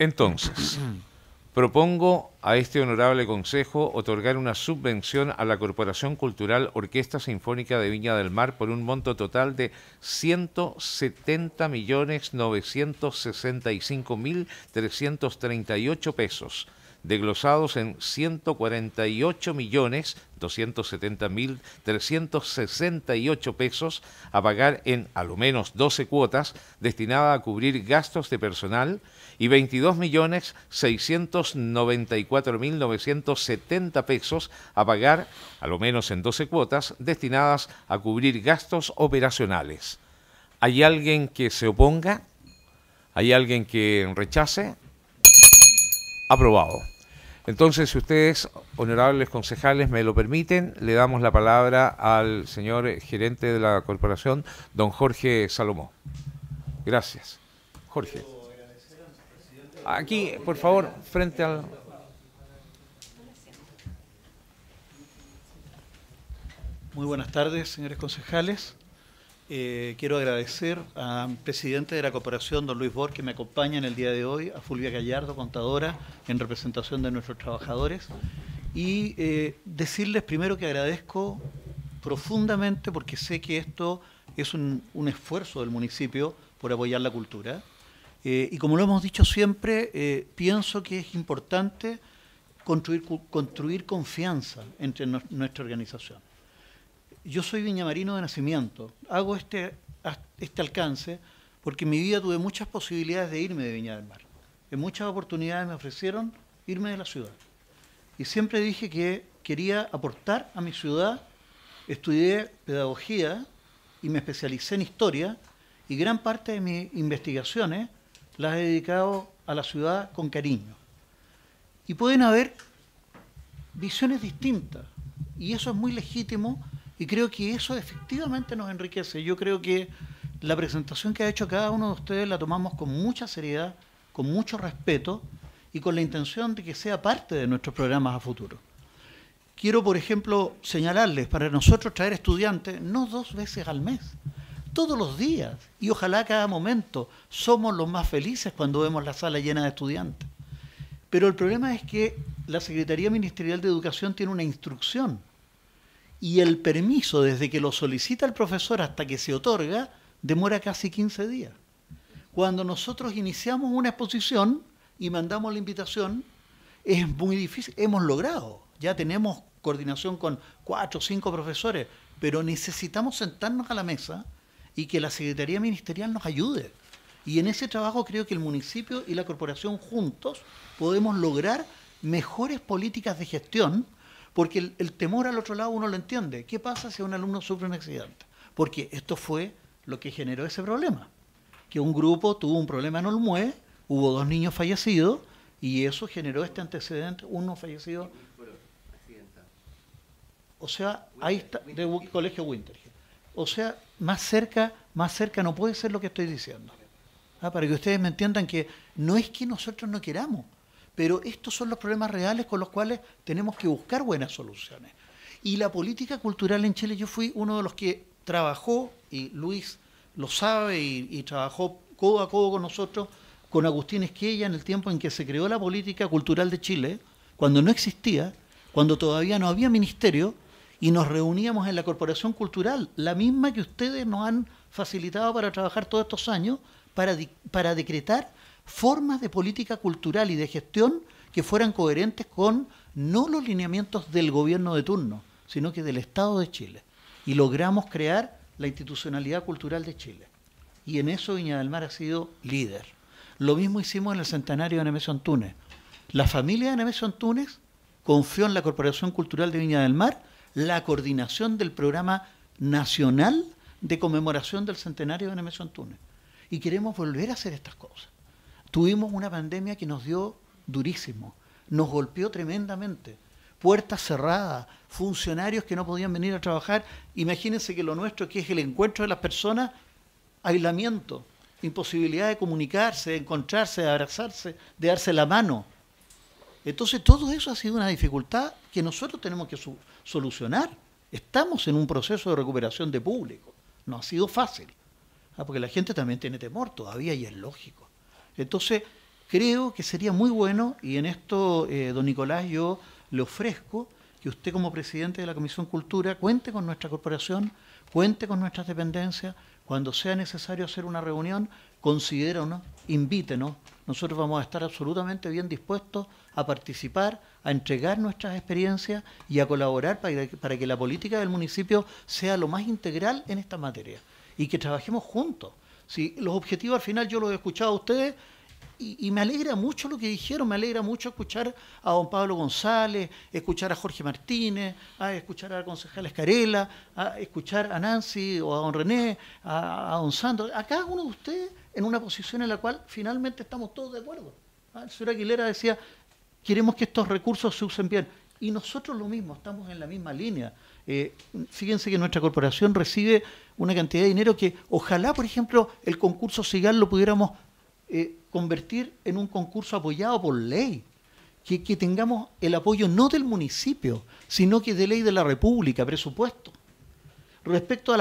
Entonces, propongo a este honorable consejo otorgar una subvención a la Corporación Cultural Orquesta Sinfónica de Viña del Mar por un monto total de 170.965.338 pesos deglosados en 148.270.368 pesos a pagar en a menos 12 cuotas destinadas a cubrir gastos de personal y 22.694.970 pesos a pagar a lo menos en 12 cuotas destinadas a cubrir gastos operacionales. ¿Hay alguien que se oponga? ¿Hay alguien que rechace? Aprobado. Entonces, si ustedes, honorables concejales, me lo permiten, le damos la palabra al señor gerente de la corporación, don Jorge Salomón. Gracias. Jorge. Aquí, por favor, frente al... Muy buenas tardes, señores concejales. Eh, quiero agradecer al presidente de la cooperación, don Luis Bor, que me acompaña en el día de hoy, a Fulvia Gallardo, contadora, en representación de nuestros trabajadores, y eh, decirles primero que agradezco profundamente porque sé que esto es un, esfuerzo del municipio por apoyar la cultura. Eh, y como lo hemos dicho siempre, pienso que es importante construir, confianza entre nuestra organización yo soy viñamarino de nacimiento, hago este, este alcance porque en mi vida tuve muchas posibilidades de irme de Viña del Mar. En muchas oportunidades me ofrecieron irme de la ciudad. Y siempre dije que quería aportar a mi ciudad. Estudié pedagogía y me especialicé en historia y gran parte de mis investigaciones las he dedicado a la ciudad con cariño. Y pueden haber visiones distintas y eso es muy legítimo y creo que eso efectivamente nos enriquece. Yo creo que la presentación que ha hecho cada uno de ustedes la tomamos con mucha seriedad, con mucho respeto y con la intención de que sea parte de nuestros programas a futuro. Quiero, por ejemplo, señalarles, para nosotros traer estudiantes no dos veces al mes, todos los días, y ojalá cada momento, somos los más felices cuando vemos la sala llena de estudiantes. Pero el problema es que la Secretaría Ministerial de Educación tiene una instrucción y el permiso desde que lo solicita el profesor hasta que se otorga demora casi 15 días. Cuando nosotros iniciamos una exposición y mandamos la invitación, es muy difícil, hemos logrado, ya tenemos coordinación con cuatro o cinco profesores, pero necesitamos sentarnos a la mesa y que la Secretaría Ministerial nos ayude. Y en ese trabajo creo que el municipio y la corporación juntos podemos lograr mejores políticas de gestión porque el, temor al otro lado uno lo entiende. ¿Qué pasa si un alumno sufre un accidente? Porque esto fue lo que generó ese problema. Que un grupo tuvo un problema en Olmué, hubo dos niños fallecidos y eso generó este antecedente, uno fallecido. O sea, ahí está, de Colegio Winter. O sea, más cerca, más cerca no puede ser lo que estoy diciendo. Ah, para que ustedes me entiendan que no es que nosotros no queramos, pero estos son los problemas reales con los cuales tenemos que buscar buenas soluciones. Y la política cultural en Chile, yo fui uno de los que trabajó, y Luis lo sabe, y, trabajó codo a codo con nosotros, con Agustín Esquella en el tiempo en que se creó la política cultural de Chile, cuando no existía, cuando todavía no había ministerio, y nos reuníamos en la Corporación Cultural, la misma que ustedes nos han facilitado para trabajar todos estos años, para, para decretar formas de política cultural y de gestión que fueran coherentes con no los lineamientos del gobierno de turno, sino que del Estado de Chile. Y logramos crear la institucionalidad cultural de Chile. Y en eso Viña del Mar ha sido líder. Lo mismo hicimos en el centenario de Nemesio Antunes. La familia de Nemesio Antunes confió en la Corporación Cultural de Viña del Mar la coordinación del programa nacional de conmemoración del centenario de Nemesio Antunes. Y queremos volver a hacer estas cosas tuvimos una pandemia que nos dio durísimo, nos golpeó tremendamente. Puertas cerradas, funcionarios que no podían venir a trabajar. Imagínense que lo nuestro, que es el encuentro de las personas, aislamiento, imposibilidad de comunicarse, de encontrarse, de abrazarse, de darse la mano. Entonces todo eso ha sido una dificultad que nosotros tenemos que solucionar. Estamos en un proceso de recuperación de público. No ha sido fácil, ah, porque la gente también tiene temor todavía y es lógico. Entonces, creo que sería muy bueno, y en esto, eh, don Nicolás, yo le ofrezco que usted como presidente de la Comisión Cultura cuente con nuestra corporación, cuente con nuestras dependencias, cuando sea necesario hacer una reunión, considéranos, invítenos. Nosotros vamos a estar absolutamente bien dispuestos a participar, a entregar nuestras experiencias y a colaborar para que la política del municipio sea lo más integral en esta materia y que trabajemos juntos. Sí, los objetivos al final yo los he escuchado a ustedes y, me alegra mucho lo que dijeron, me alegra mucho escuchar a don Pablo González, escuchar a Jorge Martínez, a escuchar a la concejal Escarela, a escuchar a Nancy o a don René, a, don Sandro, a cada uno de ustedes en una posición en la cual finalmente estamos todos de acuerdo. Ah, el señor Aguilera decía, queremos que estos recursos se usen bien. Y nosotros lo mismo, estamos en la misma línea. Eh, fíjense que nuestra corporación recibe una cantidad de dinero que ojalá, por ejemplo, el concurso Cigal lo pudiéramos eh, convertir en un concurso apoyado por ley. Que, tengamos el apoyo no del municipio, sino que de ley de la República, presupuesto. Respecto al,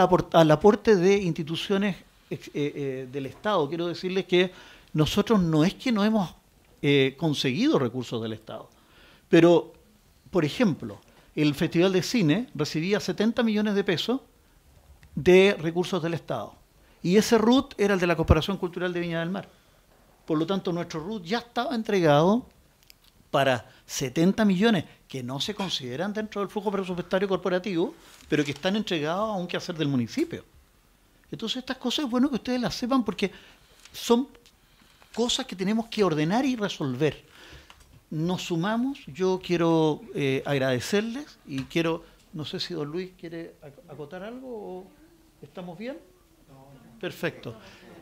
aporte de instituciones eh, del Estado, quiero decirles que nosotros no es que no hemos conseguido recursos del Estado, pero, por ejemplo, el Festival de Cine recibía 70 millones de pesos de recursos del Estado. Y ese RUT era el de la cooperación Cultural de Viña del Mar. Por lo tanto, nuestro RUT ya estaba entregado para 70 millones que no se consideran dentro del flujo presupuestario corporativo, pero que están entregados a un quehacer del municipio. Entonces, estas cosas es bueno que ustedes las sepan porque son cosas que tenemos que ordenar y resolver nos sumamos. Yo quiero eh, agradecerles y quiero, no sé si don Luis quiere acotar algo o estamos bien. Perfecto.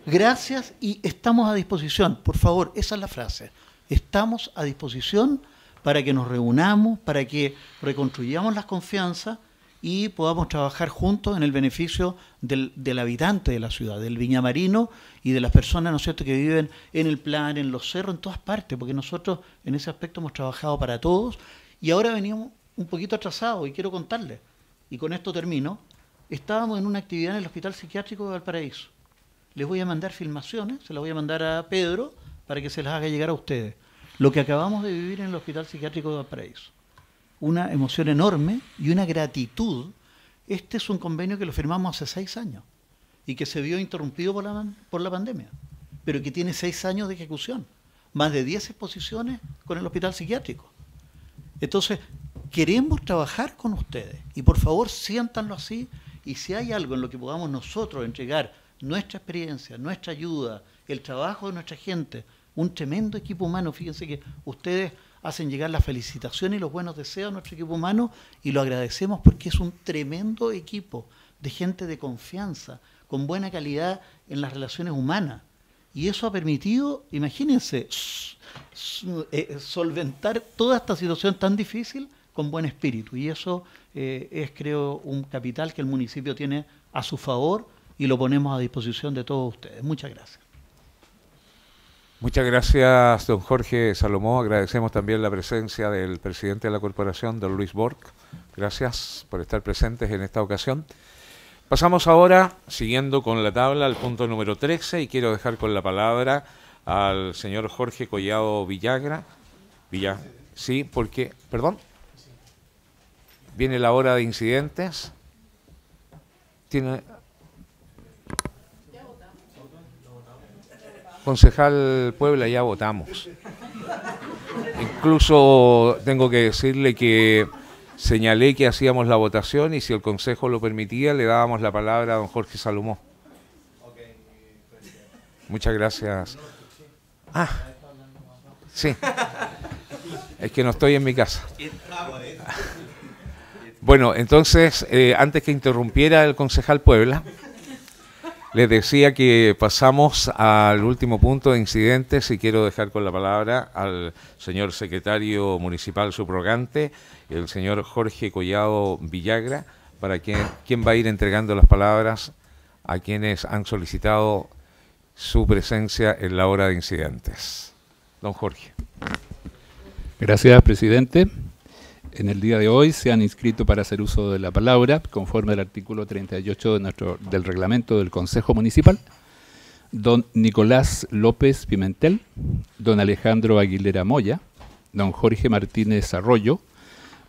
Gracias y estamos a disposición. Por favor, esa es la frase. Estamos a disposición para que nos reunamos, para que reconstruyamos las confianzas y podamos trabajar juntos en el beneficio del, habitante de la ciudad, del viñamarino y de las personas, ¿no que viven en el plan, en los cerros, en todas partes, porque nosotros en ese aspecto hemos trabajado para todos y ahora veníamos un poquito atrasados y quiero contarles, y con esto termino, estábamos en una actividad en el Hospital Psiquiátrico de Valparaíso. Les voy a mandar filmaciones, se las voy a mandar a Pedro para que se las haga llegar a ustedes. Lo que acabamos de vivir en el Hospital Psiquiátrico de Valparaíso una emoción enorme y una gratitud. Este es un convenio que lo firmamos hace seis años y que se vio interrumpido por la, por la pandemia, pero que tiene seis años de ejecución, más de diez exposiciones con el hospital psiquiátrico. Entonces, queremos trabajar con ustedes y por favor siéntanlo así y si hay algo en lo que podamos nosotros entregar nuestra experiencia, nuestra ayuda, el trabajo de nuestra gente, un tremendo equipo humano, fíjense que ustedes hacen llegar las felicitaciones y los buenos deseos a nuestro equipo humano y lo agradecemos porque es un tremendo equipo de gente de confianza, con buena calidad en las relaciones humanas. Y eso ha permitido, imagínense, eh, eh, solventar toda esta situación tan difícil con buen espíritu. Y eso eh, es, creo, un capital que el municipio tiene a su favor y lo ponemos a disposición de todos ustedes. Muchas gracias. Muchas gracias, don Jorge Salomó. Agradecemos también la presencia del presidente de la corporación, don Luis Borg. Gracias por estar presentes en esta ocasión. Pasamos ahora, siguiendo con la tabla, al punto número 13 y quiero dejar con la palabra al señor Jorge Collado Villagra. Villa, sí, porque, perdón, viene la hora de incidentes. Tiene, Concejal Puebla, ya votamos. Incluso tengo que decirle que señalé que hacíamos la votación y si el Consejo lo permitía, le dábamos la palabra a don Jorge Salomó. Muchas gracias. Ah, sí. Es que no estoy en mi casa. Bueno, entonces, eh, antes que interrumpiera el concejal Puebla, les decía que pasamos al último punto de incidentes y quiero dejar con la palabra al señor secretario municipal subrogante, el señor Jorge Collado Villagra, para quien, quien va a ir entregando las palabras a quienes han solicitado su presencia en la hora de incidentes. Don Jorge. Gracias, presidente en el día de hoy se han inscrito para hacer uso de la palabra, conforme al artículo 38 de nuestro, del reglamento del Consejo Municipal, don Nicolás López Pimentel, don Alejandro Aguilera Moya, don Jorge Martínez Arroyo,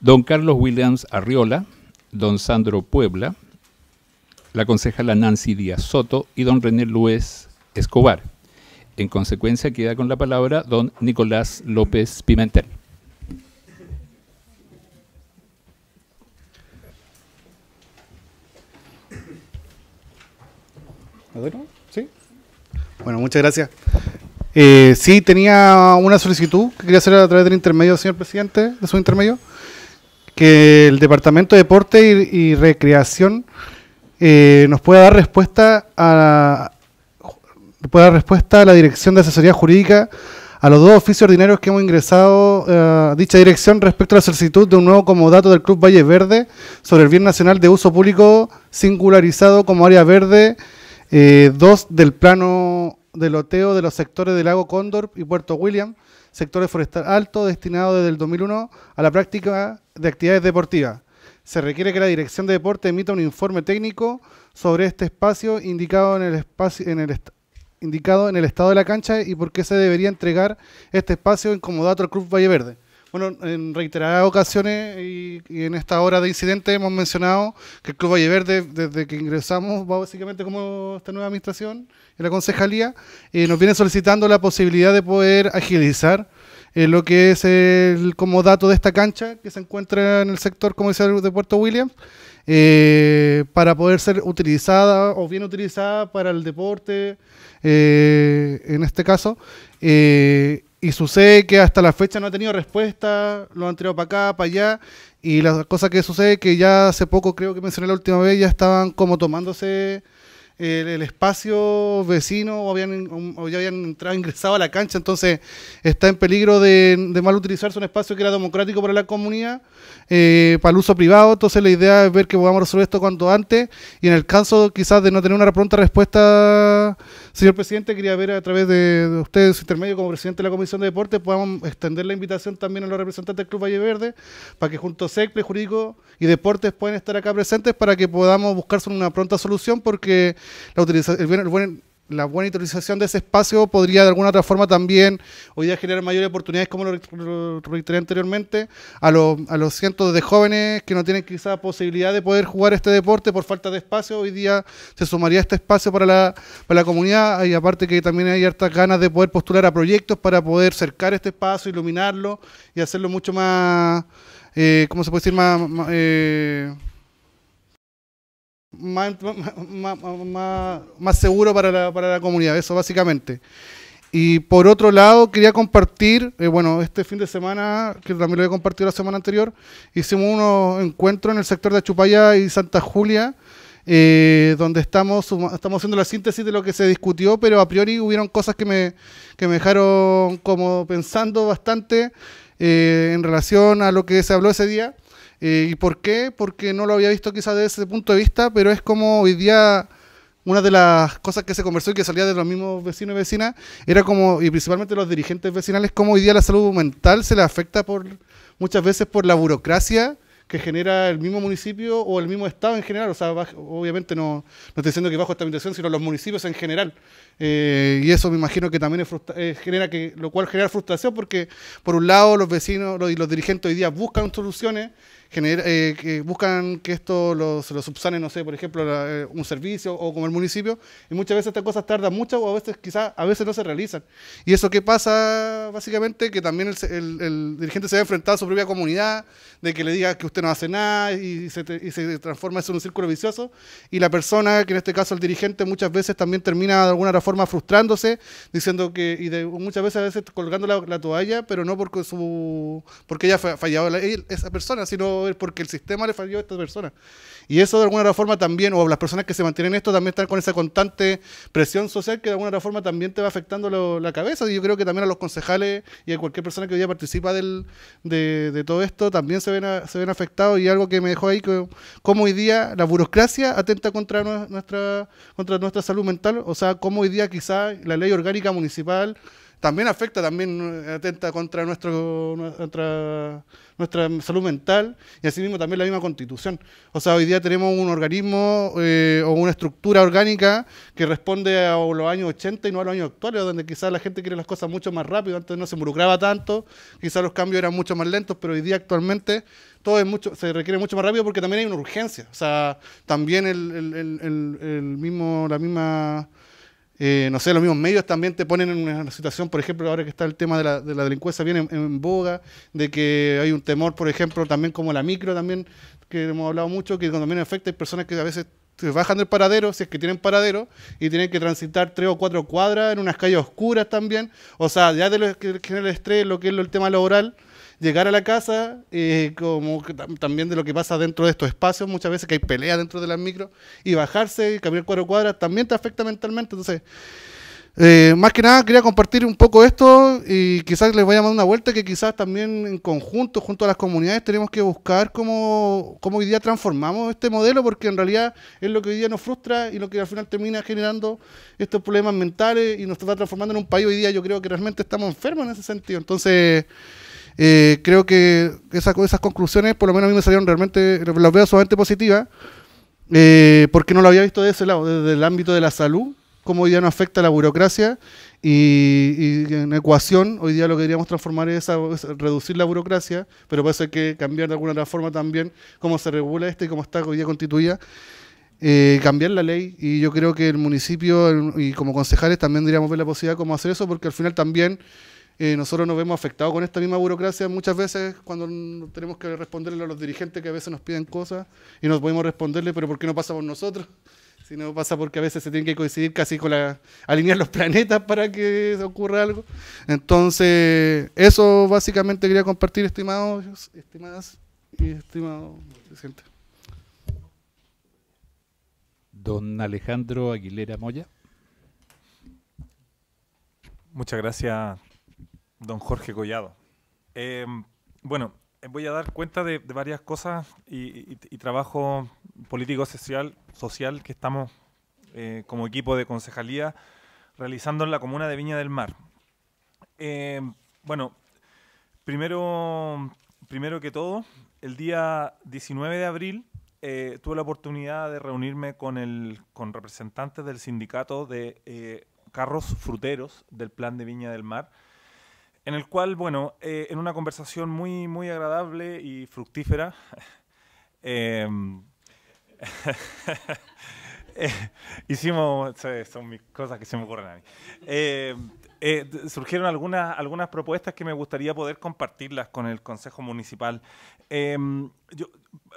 don Carlos Williams Arriola, don Sandro Puebla, la concejala Nancy Díaz Soto y don René Luis Escobar. En consecuencia queda con la palabra don Nicolás López Pimentel. ¿Sí? Bueno, muchas gracias. Eh, sí, tenía una solicitud que quería hacer a través del intermedio, señor presidente, de su intermedio, que el Departamento de Deporte y, Recreación eh, nos pueda dar respuesta a pueda respuesta a la Dirección de Asesoría Jurídica a los dos oficios ordinarios que hemos ingresado eh, a dicha dirección respecto a la solicitud de un nuevo comodato del Club Valle Verde sobre el bien nacional de uso público singularizado como área verde eh, dos del plano de loteo de los sectores del lago Cóndor y Puerto William, sectores forestal alto destinados desde el 2001 a la práctica de actividades deportivas. Se requiere que la Dirección de Deporte emita un informe técnico sobre este espacio indicado en el espacio en el indicado en el estado de la cancha y por qué se debería entregar este espacio en comodato al Club Valle Verde. Bueno, en reiteradas ocasiones y, en esta hora de incidente hemos mencionado que el Club Valle Verde, desde que ingresamos básicamente como esta nueva administración en la concejalía, eh, nos viene solicitando la posibilidad de poder agilizar eh, lo que es el como dato de esta cancha que se encuentra en el sector comercial de Puerto Williams. Eh, para poder ser utilizada o bien utilizada para el deporte, en este caso, y sucede que hasta la fecha no ha tenido respuesta, lo han tirado para acá, para allá, y la cosa que sucede que ya hace poco, creo que mencioné la última vez, ya estaban como tomándose el, espacio vecino o, habían, ya habían entrado, ingresado a la cancha, entonces está en peligro de, mal utilizarse un espacio que era democrático para la comunidad, eh, para el uso privado, entonces la idea es ver que podamos resolver esto cuanto antes, y en el caso quizás de no tener una pronta respuesta Señor presidente, quería ver a través de, ustedes, su intermedio como presidente de la Comisión de Deportes, podamos extender la invitación también a los representantes del Club Valle Verde para que junto a SECPE, Jurídico y Deportes puedan estar acá presentes para que podamos buscar una pronta solución porque la el buen la buena utilización de ese espacio podría de alguna otra forma también hoy día generar mayores oportunidades, como lo reiteré anteriormente, a, los cientos de jóvenes que no tienen quizá posibilidad de poder jugar este deporte por falta de espacio. Hoy día se sumaría este espacio para la, comunidad y aparte que también hay hartas ganas de poder postular a proyectos para poder cercar este espacio, iluminarlo y hacerlo mucho más, eh, ¿cómo se puede decir? Más... más eh, más, seguro para la, comunidad, eso básicamente. Y por otro lado, quería compartir, eh, bueno, este fin de semana, que también lo he compartido la semana anterior, hicimos unos encuentros en el sector de Achupaya y Santa Julia, eh, donde estamos, estamos haciendo la síntesis de lo que se discutió, pero a priori hubieron cosas que me, que me dejaron como pensando bastante eh, en relación a lo que se habló ese día. Eh, ¿Y por qué? Porque no lo había visto quizás desde ese punto de vista, pero es como hoy día una de las cosas que se conversó y que salía de los mismos vecinos y vecinas era como, y principalmente los dirigentes vecinales, como hoy día la salud mental se le afecta por muchas veces por la burocracia que genera el mismo municipio o el mismo estado en general. O sea, obviamente no, estoy diciendo que bajo esta administración, sino los municipios en general. Eh, y eso me imagino que también eh, genera que, lo cual genera frustración porque por un lado los vecinos y los dirigentes hoy día buscan soluciones eh, que buscan que esto lo, se lo subsane, no sé, por ejemplo, eh, un servicio o como el municipio, y muchas veces estas cosas tardan mucho o a veces quizás a veces no se realizan. ¿Y eso qué pasa? Básicamente que también el, dirigente se ve enfrentado a su propia comunidad, de que le diga que usted no hace nada y se, transforma eso en un círculo vicioso, y la persona, que en este caso el dirigente, muchas veces también termina de alguna forma frustrándose, diciendo que, y muchas veces a veces colgando la, toalla, pero no porque su porque ella ha fallado esa persona, sino porque el sistema le falló a estas persona. Y eso de alguna forma también, o las personas que se mantienen esto también están con esa constante presión social que de alguna forma también te va afectando la cabeza. Y yo creo que también a los concejales y a cualquier persona que hoy día participa del, de, todo esto también se ven, se ven afectados. Y algo que me dejó ahí, que, como hoy día la burocracia atenta contra nuestra, contra nuestra salud mental, o sea, como hoy día quizá la ley orgánica municipal también afecta, también eh, atenta contra nuestro, nuestra, nuestra salud mental y asimismo también la misma constitución. O sea, hoy día tenemos un organismo eh, o una estructura orgánica que responde a los años 80 y no a los años actuales, donde quizás la gente quiere las cosas mucho más rápido, antes no se involucraba tanto, quizás los cambios eran mucho más lentos, pero hoy día actualmente todo es mucho, se requiere mucho más rápido porque también hay una urgencia. O sea, también el, el mismo, la misma eh, no sé, los mismos medios también te ponen en una situación, por ejemplo, ahora que está el tema de la, de la delincuencia bien en, boga, de que hay un temor, por ejemplo, también como la micro, también, que hemos hablado mucho, que cuando también afecta, hay personas que a veces bajan del paradero, si es que tienen paradero, y tienen que transitar tres o cuatro cuadras en unas calles oscuras también, o sea, ya de lo que genera el estrés, lo que es el tema laboral, llegar a la casa, eh, como también de lo que pasa dentro de estos espacios, muchas veces que hay pelea dentro de las micro, y bajarse y cambiar cuatro cuadras también te afecta mentalmente. Entonces, eh, más que nada quería compartir un poco esto y quizás les voy a dar una vuelta que quizás también en conjunto, junto a las comunidades, tenemos que buscar cómo, cómo hoy día transformamos este modelo porque en realidad es lo que hoy día nos frustra y lo que al final termina generando estos problemas mentales y nos está transformando en un país hoy día yo creo que realmente estamos enfermos en ese sentido. Entonces... Eh, creo que esas, esas conclusiones, por lo menos a mí me salieron realmente, las veo sumamente positivas, eh, porque no lo había visto de ese lado, desde el ámbito de la salud, cómo hoy día no afecta la burocracia y, en ecuación hoy día lo que queríamos transformar es, reducir la burocracia, pero puede ser que cambiar de alguna otra forma también cómo se regula este y cómo está hoy día constituida. Eh, cambiar la ley y yo creo que el municipio y como concejales también deberíamos ver la posibilidad de cómo hacer eso porque al final también eh, nosotros nos vemos afectados con esta misma burocracia muchas veces cuando tenemos que responderle a los dirigentes que a veces nos piden cosas y nos podemos responderle, pero ¿por qué no pasa por nosotros? Si no pasa porque a veces se tienen que coincidir casi con la, alinear los planetas para que se ocurra algo. Entonces, eso básicamente quería compartir, estimados, estimadas y estimados presidentes. Don Alejandro Aguilera Moya. Muchas gracias, Don Jorge Collado. Em, bueno, eh, voy a dar cuenta de, varias cosas y, trabajo político social, social que estamos eh, como equipo de concejalía realizando en la comuna de Viña del Mar. Em, bueno, primero, primero que todo, el día 19 de abril eh, tuve la oportunidad de reunirme con, el, con representantes del sindicato de carros fruteros del Plan de Viña del Mar en el cual, bueno, eh, en una conversación muy, muy agradable y fructífera, em, hicimos, son mis cosas que se me ocurren a mí, em, eh, surgieron algunas, algunas propuestas que me gustaría poder compartirlas con el Consejo Municipal. Em,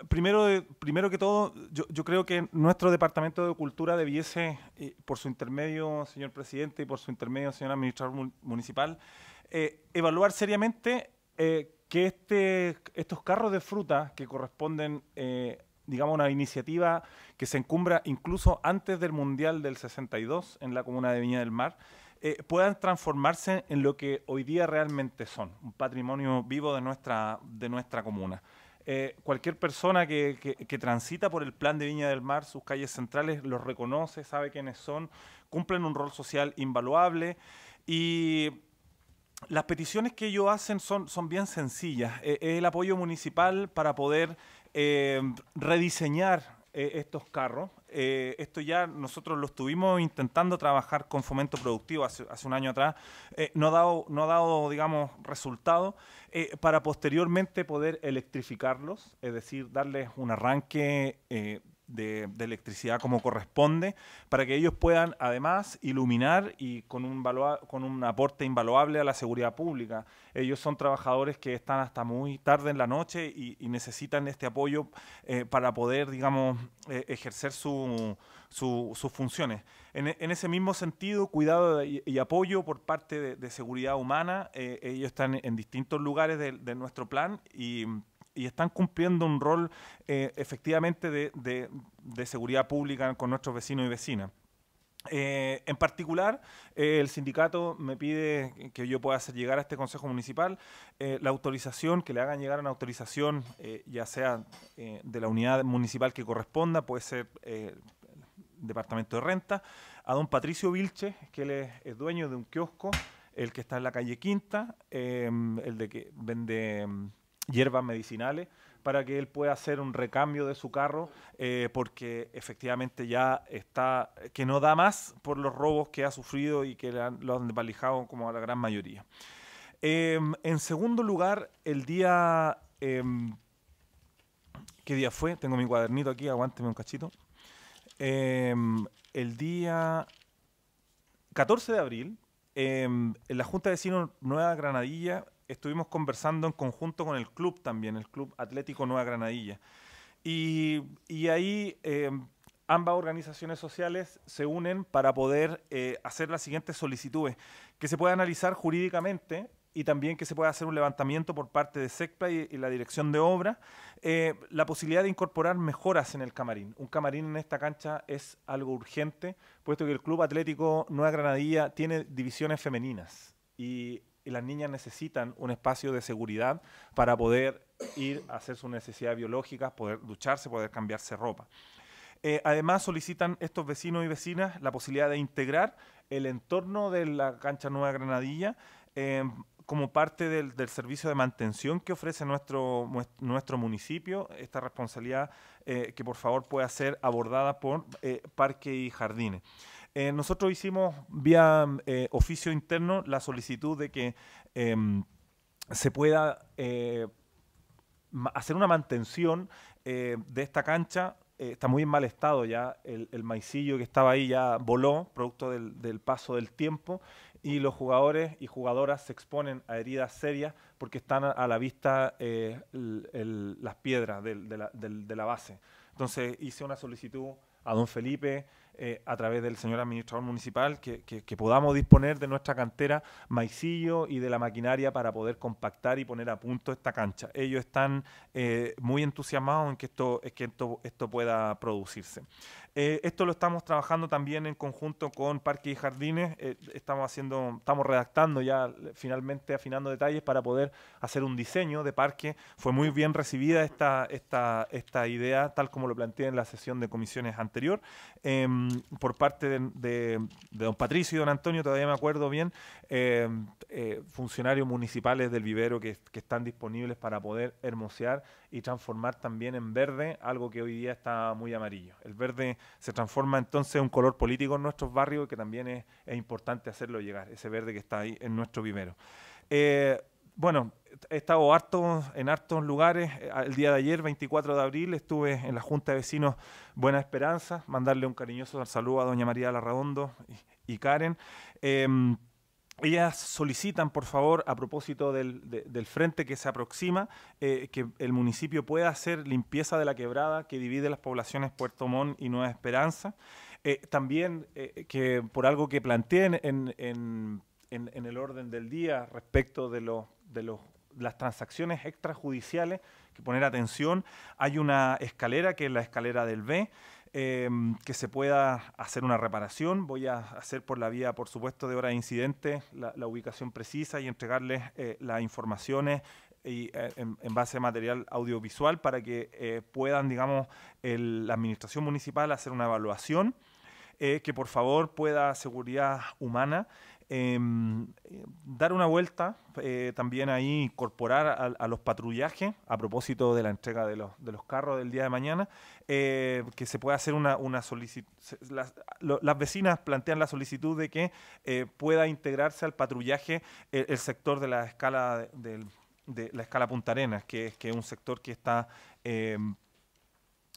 primero, primero que todo, yo, creo que nuestro Departamento de Cultura debiese, eh, por su intermedio, señor presidente, y por su intermedio, señor Administrador municipal, eh, evaluar seriamente eh, que este, estos carros de fruta que corresponden, eh, digamos, a una iniciativa que se encumbra incluso antes del Mundial del 62 en la comuna de Viña del Mar, puedan transformarse en lo que hoy día realmente son, un patrimonio vivo de nuestra, de nuestra comuna. cualquier persona que, que, transita por el plan de Viña del Mar, sus calles centrales, los reconoce, sabe quiénes son, cumplen un rol social invaluable y las peticiones que ellos hacen son, son bien sencillas. Eh, es el apoyo municipal para poder eh, rediseñar eh, estos carros. esto ya nosotros lo estuvimos intentando trabajar con Fomento Productivo hace, un año atrás. no, ha dado, no ha dado, digamos, resultado para posteriormente poder electrificarlos, es decir, darles un arranque de, electricidad como corresponde, para que ellos puedan además iluminar y con un, con un aporte invaluable a la seguridad pública. Ellos son trabajadores que están hasta muy tarde en la noche y, necesitan este apoyo eh, para poder, digamos, eh, ejercer sus funciones. En, ese mismo sentido, cuidado y, apoyo por parte de, seguridad humana, eh, ellos están en distintos lugares de, de nuestro plan y y están cumpliendo un rol eh, efectivamente de, seguridad pública con nuestros vecinos y vecinas. Eh, en particular, eh, el sindicato me pide que yo pueda hacer llegar a este Consejo Municipal la autorización, que le hagan llegar una autorización, ya sea de la unidad municipal que corresponda, puede ser el Departamento de Renta, a don Patricio Vilche, que él es, es dueño de un kiosco, el que está en la calle Quinta, el de que vende hierbas medicinales para que él pueda hacer un recambio de su carro, eh, porque efectivamente ya está, que no da más por los robos que ha sufrido y que han, lo han desvalijado como a la gran mayoría. Em, en segundo lugar, el día... Em, ¿Qué día fue? Tengo mi cuadernito aquí, aguánteme un cachito. Em, el día 14 de abril, en la Junta de Vecinos Nueva Granadilla estuvimos conversando en conjunto con el club también, el Club Atlético Nueva Granadilla. Y, ahí eh, ambas organizaciones sociales se unen para poder eh, hacer las siguientes solicitudes, que se pueda analizar jurídicamente y también que se pueda hacer un levantamiento por parte de SECPA y, la dirección de obra, eh, la posibilidad de incorporar mejoras en el camarín. Un camarín en esta cancha es algo urgente, puesto que el Club Atlético Nueva Granadilla tiene divisiones femeninas y y las niñas necesitan un espacio de seguridad para poder ir a hacer sus necesidades biológicas, poder ducharse, poder cambiarse ropa. Eh, además, solicitan estos vecinos y vecinas la posibilidad de integrar el entorno de la cancha Nueva Granadilla eh, como parte del, servicio de mantención que ofrece nuestro, nuestro municipio, esta responsabilidad eh, que por favor pueda ser abordada por Parque y Jardines. Eh, nosotros hicimos vía eh, oficio interno la solicitud de que em, se pueda eh, hacer una mantención de esta cancha. está muy en mal estado ya, el, maicillo que estaba ahí ya voló, producto del, paso del tiempo, y los jugadores y jugadoras se exponen a heridas serias porque están a, la vista las piedras de, la, de, la, base. Entonces hice una solicitud a don Felipe, eh, a través del señor administrador municipal, que, podamos disponer de nuestra cantera maicillo y de la maquinaria para poder compactar y poner a punto esta cancha. Ellos están eh, muy entusiasmados en que esto, es que esto, pueda producirse. Eh, esto lo estamos trabajando también en conjunto con Parque y Jardines. estamos haciendo, estamos redactando ya finalmente afinando detalles para poder hacer un diseño de parque. Fue muy bien recibida esta, esta, esta idea, tal como lo planteé en la sesión de comisiones anterior. Em, Mm, por parte de, don Patricio y don Antonio, todavía me acuerdo bien, eh, eh, funcionarios municipales del vivero que, están disponibles para poder hermosear y transformar también en verde algo que hoy día está muy amarillo. El verde se transforma entonces en un color político en nuestros barrios que también es, importante hacerlo llegar, ese verde que está ahí en nuestro vivero. Eh, bueno, he estado en hartos lugares. El día de ayer, 24 de abril, estuve en la Junta de Vecinos Buena Esperanza. Mandarle un cariñoso saludo a doña María Larradondo y, Karen. Em, ellas solicitan, por favor, a propósito del, frente que se aproxima, eh, que el municipio pueda hacer limpieza de la quebrada que divide las poblaciones Puerto Montt y Nueva Esperanza. Eh, también eh, que por algo que planteen en, en, el orden del día respecto de los de las transacciones extrajudiciales, que poner atención. Hay una escalera, que es la escalera del B, em, que se pueda hacer una reparación. Voy a hacer por la vía, por supuesto, de hora de incidente la, ubicación precisa y entregarles eh, las informaciones eh, en, base a material audiovisual para que eh, puedan, digamos, la administración municipal hacer una evaluación. que por favor pueda seguridad humana Em, eh, dar una vuelta, eh, también ahí incorporar a, los patrullajes a propósito de la entrega de los, de los carros del día de mañana, eh, que se pueda hacer una, solicitud. Las, vecinas plantean la solicitud de que pueda integrarse al patrullaje el, sector de la escala de, la escala Punta Arenas, que, que es un sector que está em,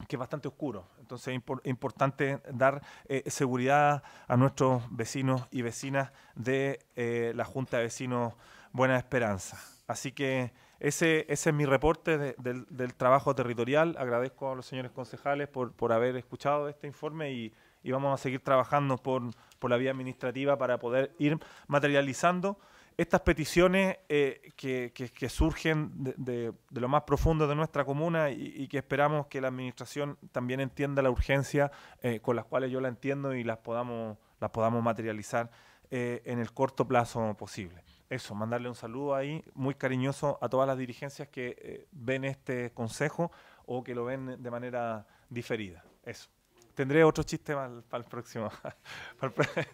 que es bastante oscuro. Entonces es importante dar eh, seguridad a nuestros vecinos y vecinas de eh, la Junta de Vecinos Buena Esperanza. Así que ese, ese es mi reporte del, trabajo territorial. Agradezco a los señores concejales por, por haber escuchado este informe y, y vamos a seguir trabajando por, por la vía administrativa para poder ir materializando estas peticiones eh, que, surgen de, lo más profundo de nuestra comuna y, que esperamos que la administración también entienda la urgencia eh, con las cuales yo la entiendo y las podamos, las podamos materializar eh, en el corto plazo posible. Eso, mandarle un saludo ahí muy cariñoso a todas las dirigencias que ven este consejo o que lo ven de manera diferida. Eso. Tendré otro chiste para el próximo.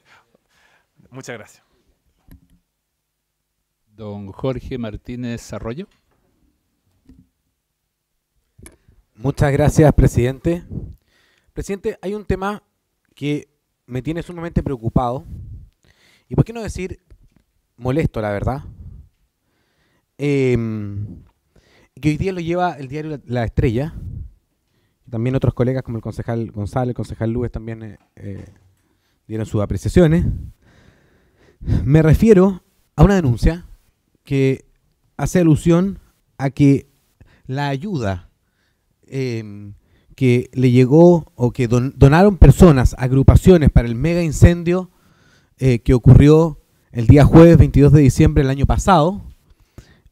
Muchas gracias. Don Jorge Martínez Arroyo. Muchas gracias, presidente. Presidente, hay un tema que me tiene sumamente preocupado y, por qué no decir, molesto, la verdad. Em, que hoy día lo lleva el diario La Estrella. También otros colegas como el concejal González, el concejal Lúez también eh, eh, dieron sus apreciaciones. Me refiero a una denuncia que hace alusión a que la ayuda em, que le llegó o que donaron personas, agrupaciones para el mega incendio eh, que ocurrió el día jueves 22 de diciembre del año pasado,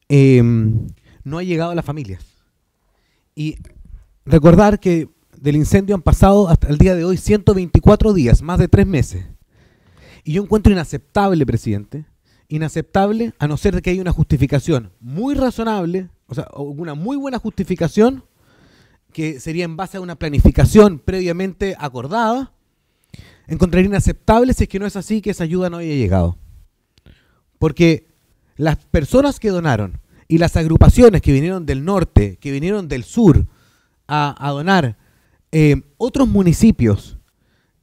em, no ha llegado a las familias. Y recordar que del incendio han pasado hasta el día de hoy 124 días, más de tres meses. Y yo encuentro inaceptable, presidente, inaceptable a no ser que haya una justificación muy razonable, o sea, una muy buena justificación que sería en base a una planificación previamente acordada, encontraría inaceptable si es que no es así que esa ayuda no haya llegado. Porque las personas que donaron y las agrupaciones que vinieron del norte, que vinieron del sur a, donar, eh, otros municipios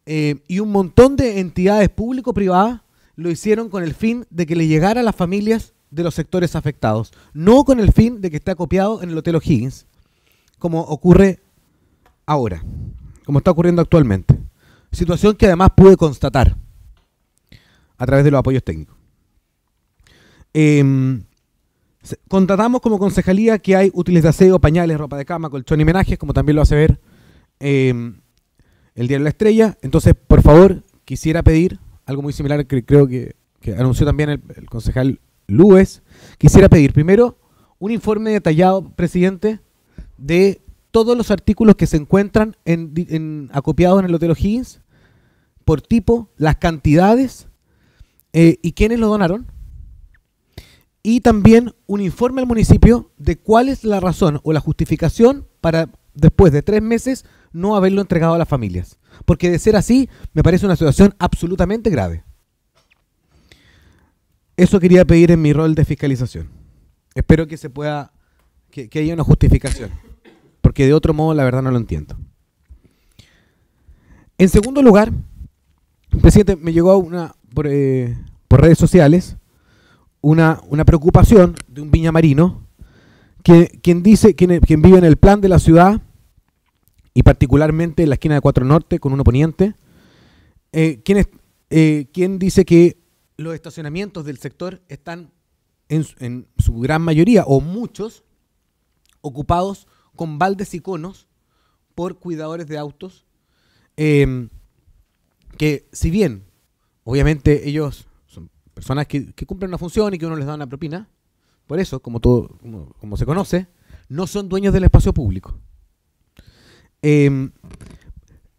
eh, y un montón de entidades público-privadas lo hicieron con el fin de que le llegara a las familias de los sectores afectados, no con el fin de que esté acopiado en el Hotel O'Higgins, como ocurre ahora, como está ocurriendo actualmente. Situación que además pude constatar a través de los apoyos técnicos. Em, contratamos como concejalía que hay útiles de aseo, pañales, ropa de cama, colchón y menajes, como también lo hace ver em, el Diario La Estrella. Entonces, por favor, quisiera pedir algo muy similar que creo que, anunció también el, concejal Lúez. Quisiera pedir primero un informe detallado, presidente, de todos los artículos que se encuentran en, acopiados en el hotel Higgins, por tipo, las cantidades eh, y quiénes lo donaron. Y también un informe al municipio de cuál es la razón o la justificación para después de tres meses no haberlo entregado a las familias. Porque de ser así, me parece una situación absolutamente grave. Eso quería pedir en mi rol de fiscalización. Espero que se pueda, que, haya una justificación. Porque de otro modo, la verdad, no lo entiendo. En segundo lugar, presidente, me llegó una, eh, por, redes sociales una, una preocupación de un viñamarino quien, dice, quien, vive en el plan de la ciudad, y particularmente en la esquina de Cuatro Norte con uno Poniente, eh, eh, quien, dice que los estacionamientos del sector están en, su gran mayoría, o muchos, ocupados con baldes y conos por cuidadores de autos, em, que si bien, obviamente ellos son personas que, que cumplen una función y que uno les da una propina, por eso, como, todo, como, se conoce, no son dueños del espacio público. Em,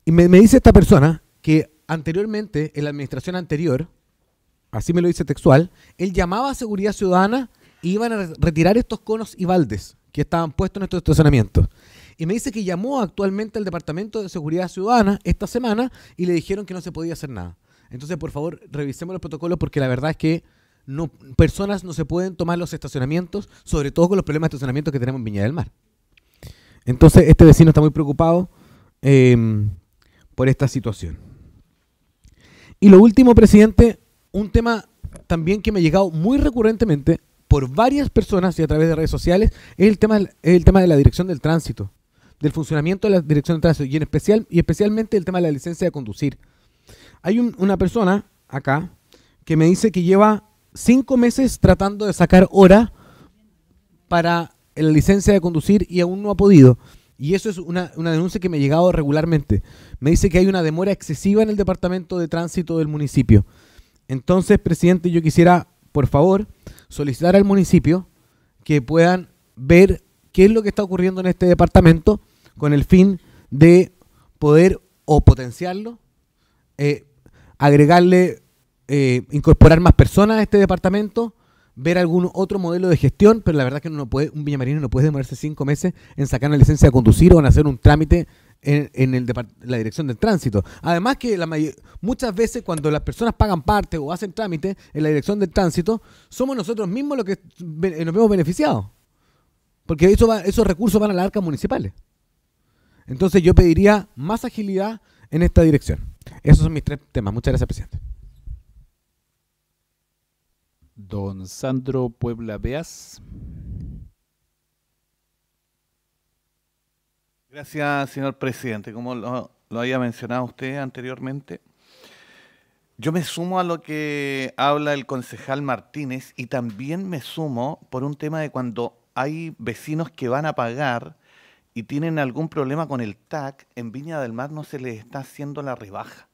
y me, me, dice esta persona que anteriormente, en la administración anterior, así me lo dice textual, él llamaba a Seguridad Ciudadana y iban a retirar estos conos y baldes que estaban puestos en estos estacionamientos. Y me dice que llamó actualmente al Departamento de Seguridad Ciudadana esta semana y le dijeron que no se podía hacer nada. Entonces, por favor, revisemos los protocolos porque la verdad es que personas no se pueden tomar los estacionamientos, sobre todo con los problemas de estacionamiento que tenemos en Viña del Mar. Entonces, este vecino está muy preocupado em, por esta situación. Y lo último, presidente, un tema también que me ha llegado muy recurrentemente por varias personas y a través de redes sociales, es el tema, el tema de la dirección del tránsito, del funcionamiento de la dirección del tránsito, y, en especial, y especialmente el tema de la licencia de conducir. Hay una persona acá que me dice que lleva cinco meses tratando de sacar hora para la licencia de conducir y aún no ha podido. Y eso es una, una denuncia que me ha llegado regularmente. Me dice que hay una demora excesiva en el departamento de tránsito del municipio. Entonces, presidente, yo quisiera, por favor, solicitar al municipio que puedan ver qué es lo que está ocurriendo en este departamento con el fin de poder o potenciarlo, eh, agregarle eh, incorporar más personas a este departamento, ver algún otro modelo de gestión, pero la verdad es que puede, un villamarino no puede demorarse cinco meses en sacar una licencia de conducir o en hacer un trámite en, la dirección del tránsito. Además que muchas veces cuando las personas pagan parte o hacen trámite en la dirección del tránsito, somos nosotros mismos los que eh, nos hemos beneficiado Porque esos recursos van a las arcas municipales. Entonces yo pediría más agilidad en esta dirección. Esos son mis tres temas. Muchas gracias, presidente. Don Sandro Puebla Beas. Gracias, señor presidente. Como lo, lo había mencionado usted anteriormente, yo me sumo a lo que habla el concejal Martínez y también me sumo por un tema de cuando hay vecinos que van a pagar y tienen algún problema con el TAC, en Viña del Mar no se les está haciendo la rebaja.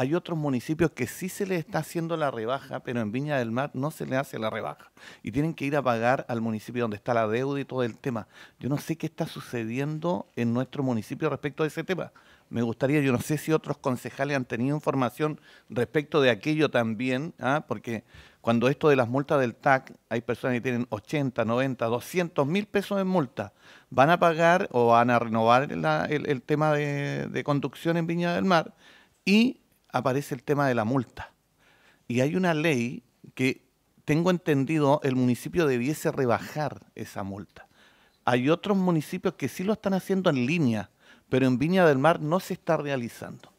Hay otros municipios que sí se les está haciendo la rebaja, pero en Viña del Mar no se le hace la rebaja. Y tienen que ir a pagar al municipio donde está la deuda y todo el tema. Yo no sé qué está sucediendo en nuestro municipio respecto a ese tema. Me gustaría, yo no sé si otros concejales han tenido información respecto de aquello también, ¿ah? porque cuando esto de las multas del TAC, hay personas que tienen 80, 90, 200 mil pesos en multa, van a pagar o van a renovar el, tema de, de, conducción en Viña del Mar y aparece el tema de la multa. Y hay una ley que, tengo entendido, el municipio debiese rebajar esa multa. Hay otros municipios que sí lo están haciendo en línea, pero en Viña del Mar no se está realizando.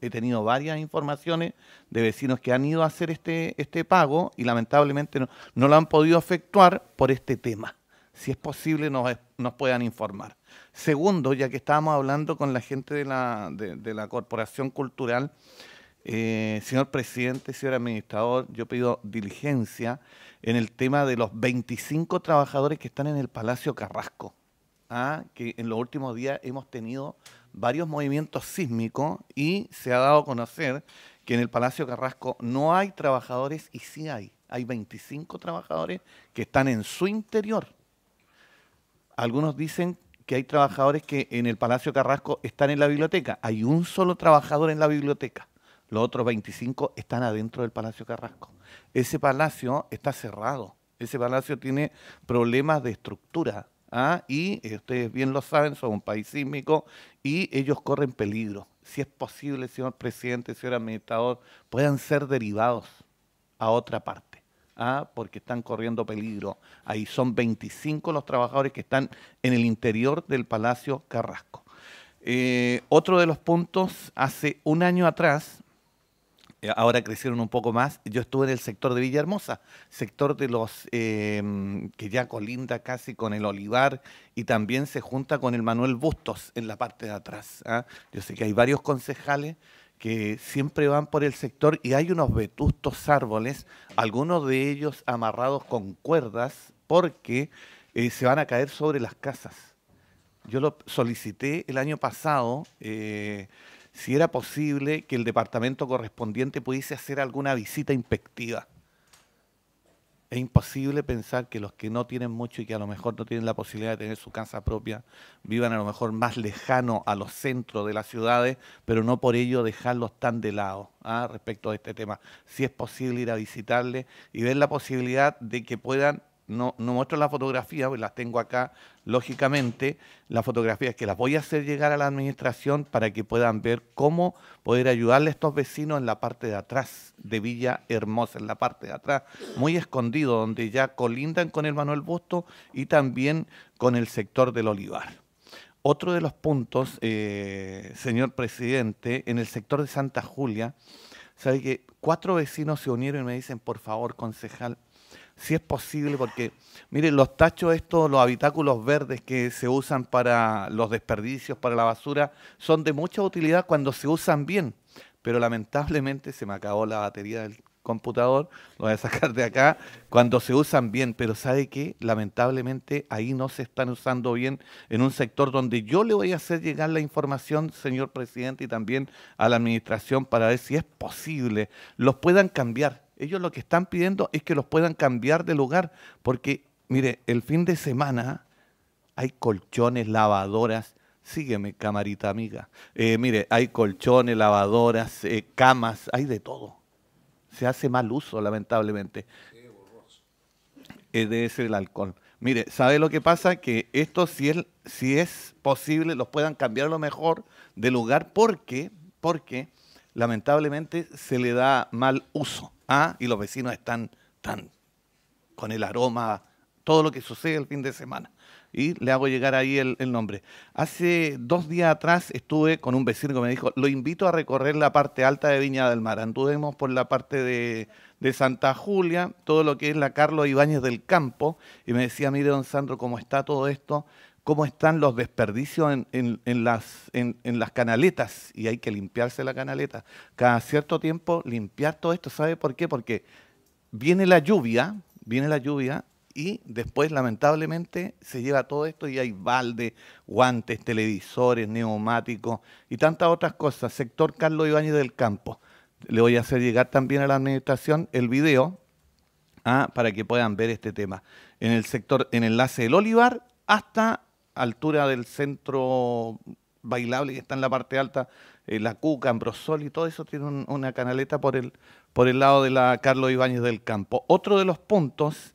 He tenido varias informaciones de vecinos que han ido a hacer este, este pago y lamentablemente no lo han podido efectuar por este tema si es posible, nos, puedan informar. Segundo, ya que estábamos hablando con la gente de la, Corporación Cultural, eh, señor presidente, señor administrador, yo pido diligencia en el tema de los 25 trabajadores que están en el Palacio Carrasco, ¿ah? que en los últimos días hemos tenido varios movimientos sísmicos y se ha dado a conocer que en el Palacio Carrasco no hay trabajadores y sí hay. Hay 25 trabajadores que están en su interior algunos dicen que hay trabajadores que en el Palacio Carrasco están en la biblioteca. Hay un solo trabajador en la biblioteca. Los otros 25 están adentro del Palacio Carrasco. Ese palacio está cerrado. Ese palacio tiene problemas de estructura. ¿ah? Y eh, ustedes bien lo saben, son un país sísmico y ellos corren peligro. Si es posible, señor presidente, señor administrador, puedan ser derivados a otra parte ¿ah? porque están corriendo peligro. Ahí son 25 los trabajadores que están en el interior del Palacio Carrasco. Eh, otro de los puntos, hace un año atrás, eh, ahora crecieron un poco más. Yo estuve en el sector de Villahermosa, sector de los em, que ya colinda casi con el Olivar y también se junta con el Manuel Bustos en la parte de atrás. ¿ah? Yo sé que hay varios concejales que siempre van por el sector y hay unos vetustos árboles, algunos de ellos amarrados con cuerdas porque eh, se van a caer sobre las casas. Yo lo solicité el año pasado eh, si era posible que el departamento correspondiente pudiese hacer alguna visita inspectiva es imposible pensar que los que no tienen mucho y que a lo mejor no tienen la posibilidad de tener su casa propia vivan a lo mejor más lejano a los centros de las ciudades, pero no por ello dejarlos tan de lado ¿ah? respecto a este tema. Si es posible ir a visitarles y ver la posibilidad de que puedan no, no muestro la fotografía, pues las tengo acá, lógicamente, las fotografías que las voy a hacer llegar a la administración para que puedan ver cómo poder ayudarle a estos vecinos en la parte de atrás de Villa Hermosa, en la parte de atrás, muy escondido, donde ya colindan con el Manuel Busto y también con el sector del Olivar. Otro de los puntos, eh, señor presidente, en el sector de Santa Julia, sabe que cuatro vecinos se unieron y me dicen, por favor, concejal, si es posible, porque miren, los tachos estos, los habitáculos verdes que se usan para los desperdicios, para la basura, son de mucha utilidad cuando se usan bien, pero lamentablemente se me acabó la batería del computador, lo voy a sacar de acá, cuando se usan bien, pero sabe que lamentablemente ahí no se están usando bien en un sector donde yo le voy a hacer llegar la información, señor presidente, y también a la administración para ver si es posible, los puedan cambiar, ellos lo que están pidiendo es que los puedan cambiar de lugar, porque, mire, el fin de semana hay colchones, lavadoras, sígueme, camarita amiga. Eh, mire, hay colchones, lavadoras, eh, camas, hay de todo. Se hace mal uso, lamentablemente. Eh, de debe el alcohol. Mire, ¿sabe lo que pasa? Que esto, si es, posible, los puedan cambiar lo mejor de lugar porque, porque lamentablemente se le da mal uso. ¿ah? y los vecinos están tan con el aroma, todo lo que sucede el fin de semana. Y le hago llegar ahí el, nombre. Hace dos días atrás estuve con un vecino que me dijo, lo invito a recorrer la parte alta de Viña del Mar. Anduvemos por la parte de, de Santa Julia, todo lo que es la Carlos Ibáñez del Campo, y me decía, mire, don Sandro, cómo está todo esto, cómo están los desperdicios en, las, canaletas y hay que limpiarse la canaleta. Cada cierto tiempo limpiar todo esto. ¿Sabe por qué? Porque viene la lluvia, viene la lluvia y después lamentablemente se lleva todo esto y hay balde, guantes, televisores, neumáticos y tantas otras cosas. Sector Carlos Ibáñez del Campo. Le voy a hacer llegar también a la administración el video ah, para que puedan ver este tema. En el sector, en enlace del Olivar hasta altura del centro bailable que está en la parte alta, eh, la Cuca, Ambrosol y todo eso tiene una canaleta por el, por el lado de la Carlos Ibáñez del Campo. Otro de los puntos,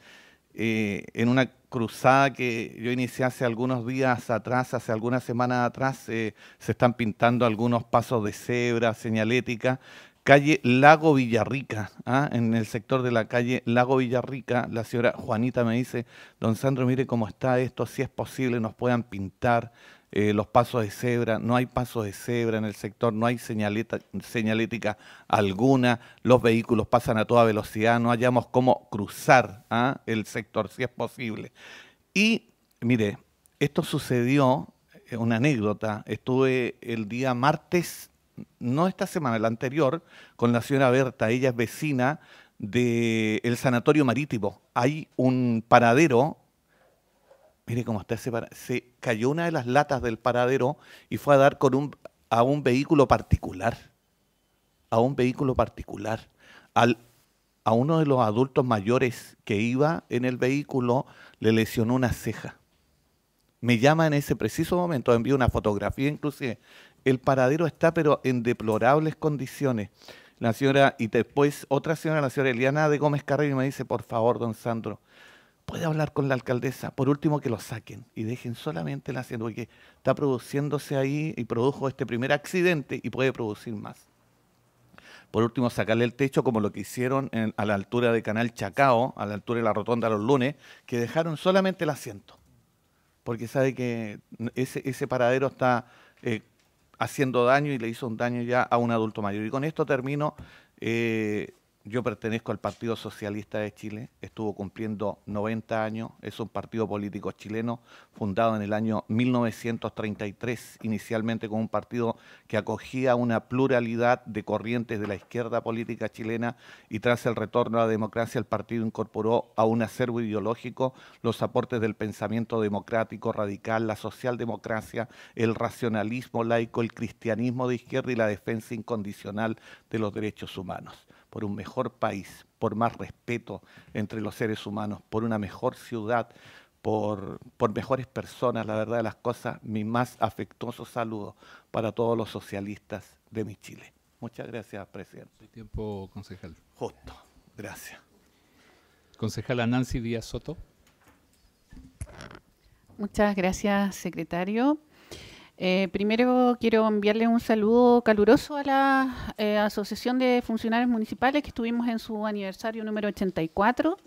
eh, en una cruzada que yo inicié hace algunos días atrás, hace algunas semanas atrás, eh, se están pintando algunos pasos de cebra, señalética, calle Lago Villarrica, ¿ah? en el sector de la calle Lago Villarrica, la señora Juanita me dice, don Sandro, mire cómo está esto, si es posible nos puedan pintar eh, los pasos de cebra, no hay pasos de cebra en el sector, no hay señalética alguna, los vehículos pasan a toda velocidad, no hallamos cómo cruzar ¿ah? el sector, si es posible. Y mire, esto sucedió, eh, una anécdota, estuve el día martes no esta semana, la anterior, con la señora Berta. Ella es vecina del el Sanatorio Marítimo. Hay un paradero. Mire cómo está ese paradero. Se cayó una de las latas del paradero y fue a dar con un, a un vehículo particular. A un vehículo particular. Al, a uno de los adultos mayores que iba en el vehículo le lesionó una ceja me llama en ese preciso momento, envío una fotografía inclusive el paradero está pero en deplorables condiciones. La señora, y después otra señora, la señora Eliana de Gómez Carrillo, me dice, por favor, don Sandro, puede hablar con la alcaldesa, por último que lo saquen y dejen solamente el asiento, porque está produciéndose ahí y produjo este primer accidente y puede producir más. Por último, sacarle el techo como lo que hicieron a la altura de Canal Chacao, a la altura de la rotonda los lunes, que dejaron solamente el asiento, porque sabe que ese, paradero está eh, haciendo daño y le hizo un daño ya a un adulto mayor. Y con esto termino. Eh, yo pertenezco al Partido Socialista de Chile, estuvo cumpliendo 90 años, es un partido político chileno fundado en el año 1933, inicialmente como un partido que acogía una pluralidad de corrientes de la izquierda política chilena y tras el retorno a la democracia el partido incorporó a un acervo ideológico los aportes del pensamiento democrático radical, la socialdemocracia, el racionalismo laico, el cristianismo de izquierda y la defensa incondicional de los derechos humanos por un mejor país, por más respeto entre los seres humanos, por una mejor ciudad, por, por, mejores personas, la verdad de las cosas, mi más afectuoso saludo para todos los socialistas de mi Chile. Muchas gracias, presidente. tiempo, concejal. Justo, gracias. Concejala Nancy Díaz Soto. Muchas gracias, secretario. Eh, primero quiero enviarle un saludo caluroso a la eh, Asociación de Funcionarios Municipales que estuvimos en su aniversario número 84.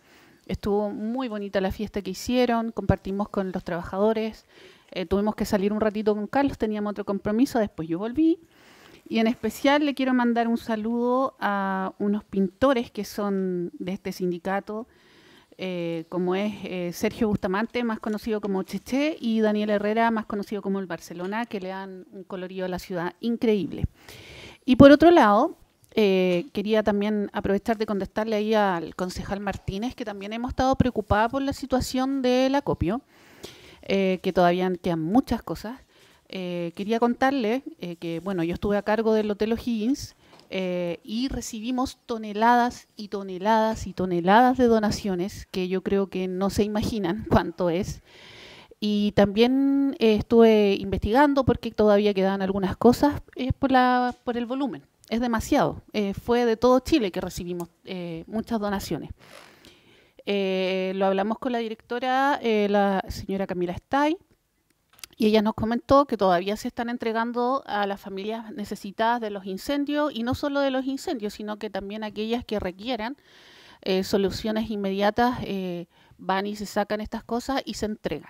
Estuvo muy bonita la fiesta que hicieron, compartimos con los trabajadores, eh, tuvimos que salir un ratito con Carlos, teníamos otro compromiso, después yo volví. Y en especial le quiero mandar un saludo a unos pintores que son de este sindicato, eh, como es eh, Sergio Bustamante, más conocido como Cheche, y Daniel Herrera, más conocido como el Barcelona, que le dan un colorido a la ciudad increíble. Y por otro lado, eh, quería también aprovechar de contestarle ahí al concejal Martínez, que también hemos estado preocupados por la situación del acopio, que todavía quedan muchas cosas. quería contarle que, bueno, yo estuve a cargo del Hotel O'Higgins eh, y recibimos toneladas y toneladas y toneladas de donaciones que yo creo que no se imaginan cuánto es. Y también eh, estuve investigando porque todavía quedan algunas cosas es eh, por, por el volumen. Es demasiado. fue de todo Chile que recibimos muchas donaciones. lo hablamos con la directora, la señora Camila Stay, y ella nos comentó que todavía se están entregando a las familias necesitadas de los incendios y no solo de los incendios, sino que también aquellas que requieran eh, soluciones inmediatas eh, van y se sacan estas cosas y se entregan.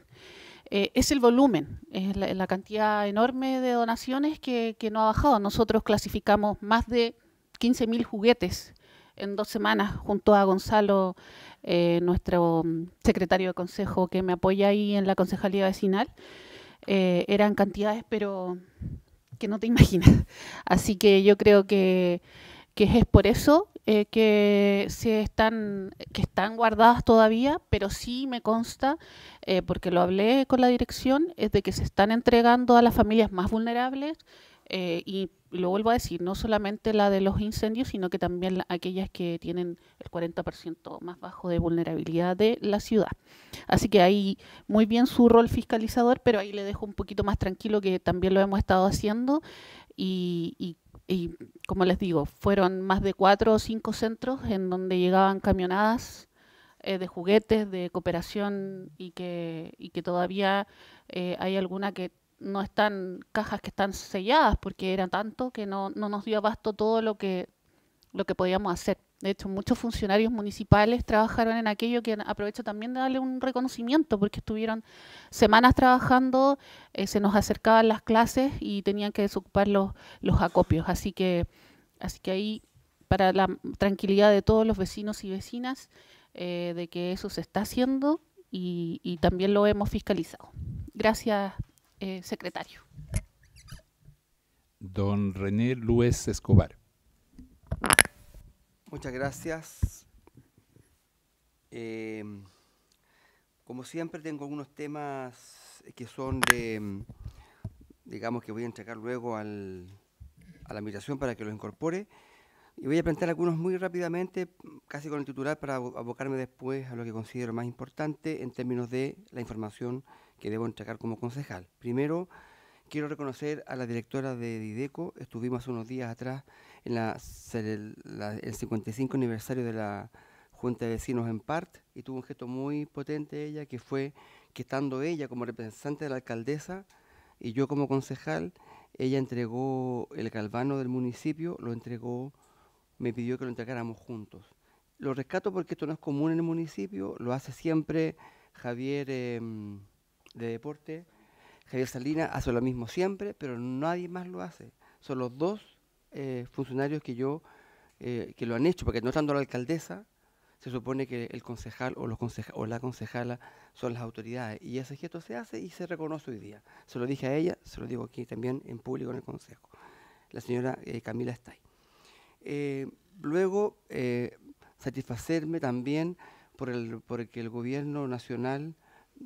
Eh, es el volumen, es la, cantidad enorme de donaciones que, que, no ha bajado. Nosotros clasificamos más de 15.000 juguetes en dos semanas junto a Gonzalo, nuestro mm, secretario de consejo que me apoya ahí en la concejalía vecinal. Eh, eran cantidades, pero que no te imaginas. Así que yo creo que, es por eso eh, que, se están, que están guardadas todavía, pero sí me consta, eh, porque lo hablé con la dirección, es de que se están entregando a las familias más vulnerables y lo vuelvo a decir, no solamente la de los incendios, sino que también aquellas que tienen el 40% más bajo de vulnerabilidad de la ciudad. Así que ahí muy bien su rol fiscalizador, pero ahí le dejo un poquito más tranquilo que también lo hemos estado haciendo y, como les digo, fueron más de cuatro o cinco centros en donde llegaban camionadas eh, de juguetes, de cooperación y que, que todavía eh, hay alguna que no están cajas que están selladas porque era tanto que no, no nos dio abasto todo lo que, lo que podíamos hacer. De hecho, muchos funcionarios municipales trabajaron en aquello que aprovecho también de darle un reconocimiento porque estuvieron semanas trabajando, eh, se nos acercaban las clases y tenían que desocupar los, los acopios. Así que, así que ahí, para la tranquilidad de todos los vecinos y vecinas, eh, de que eso se está haciendo y, y también lo hemos fiscalizado. Gracias. Eh, secretario. Don René Luis Escobar. Muchas gracias. Em, como siempre tengo algunos temas que son de, digamos que voy a entregar luego a la migración para que lo incorpore. Y voy a plantear algunos muy rápidamente, casi con el titular, para abocarme después a lo que considero más importante en términos de la información que debo entregar como concejal. Primero, quiero reconocer a la directora de Dideco. Estuvimos unos días atrás en la, el 55 aniversario de la Junta de Vecinos en Part y tuvo un gesto muy potente ella, que fue que estando ella como representante de la alcaldesa y yo como concejal, ella entregó el galvano del municipio, lo entregó, me pidió que lo entregáramos juntos. Lo rescato porque esto no es común en el municipio, lo hace siempre Javier... Em, de deporte, Javier Salinas, hace lo mismo siempre, pero nadie más lo hace. Son los dos eh, funcionarios que yo, eh, que lo han hecho, porque no tanto la alcaldesa, se supone que el concejal o, los o la concejala son las autoridades. Y ese gesto se hace y se reconoce hoy día. Se lo dije a ella, se lo digo aquí también en público en el consejo. La señora eh, Camila ahí luego, satisfacerme también por el, porque el gobierno nacional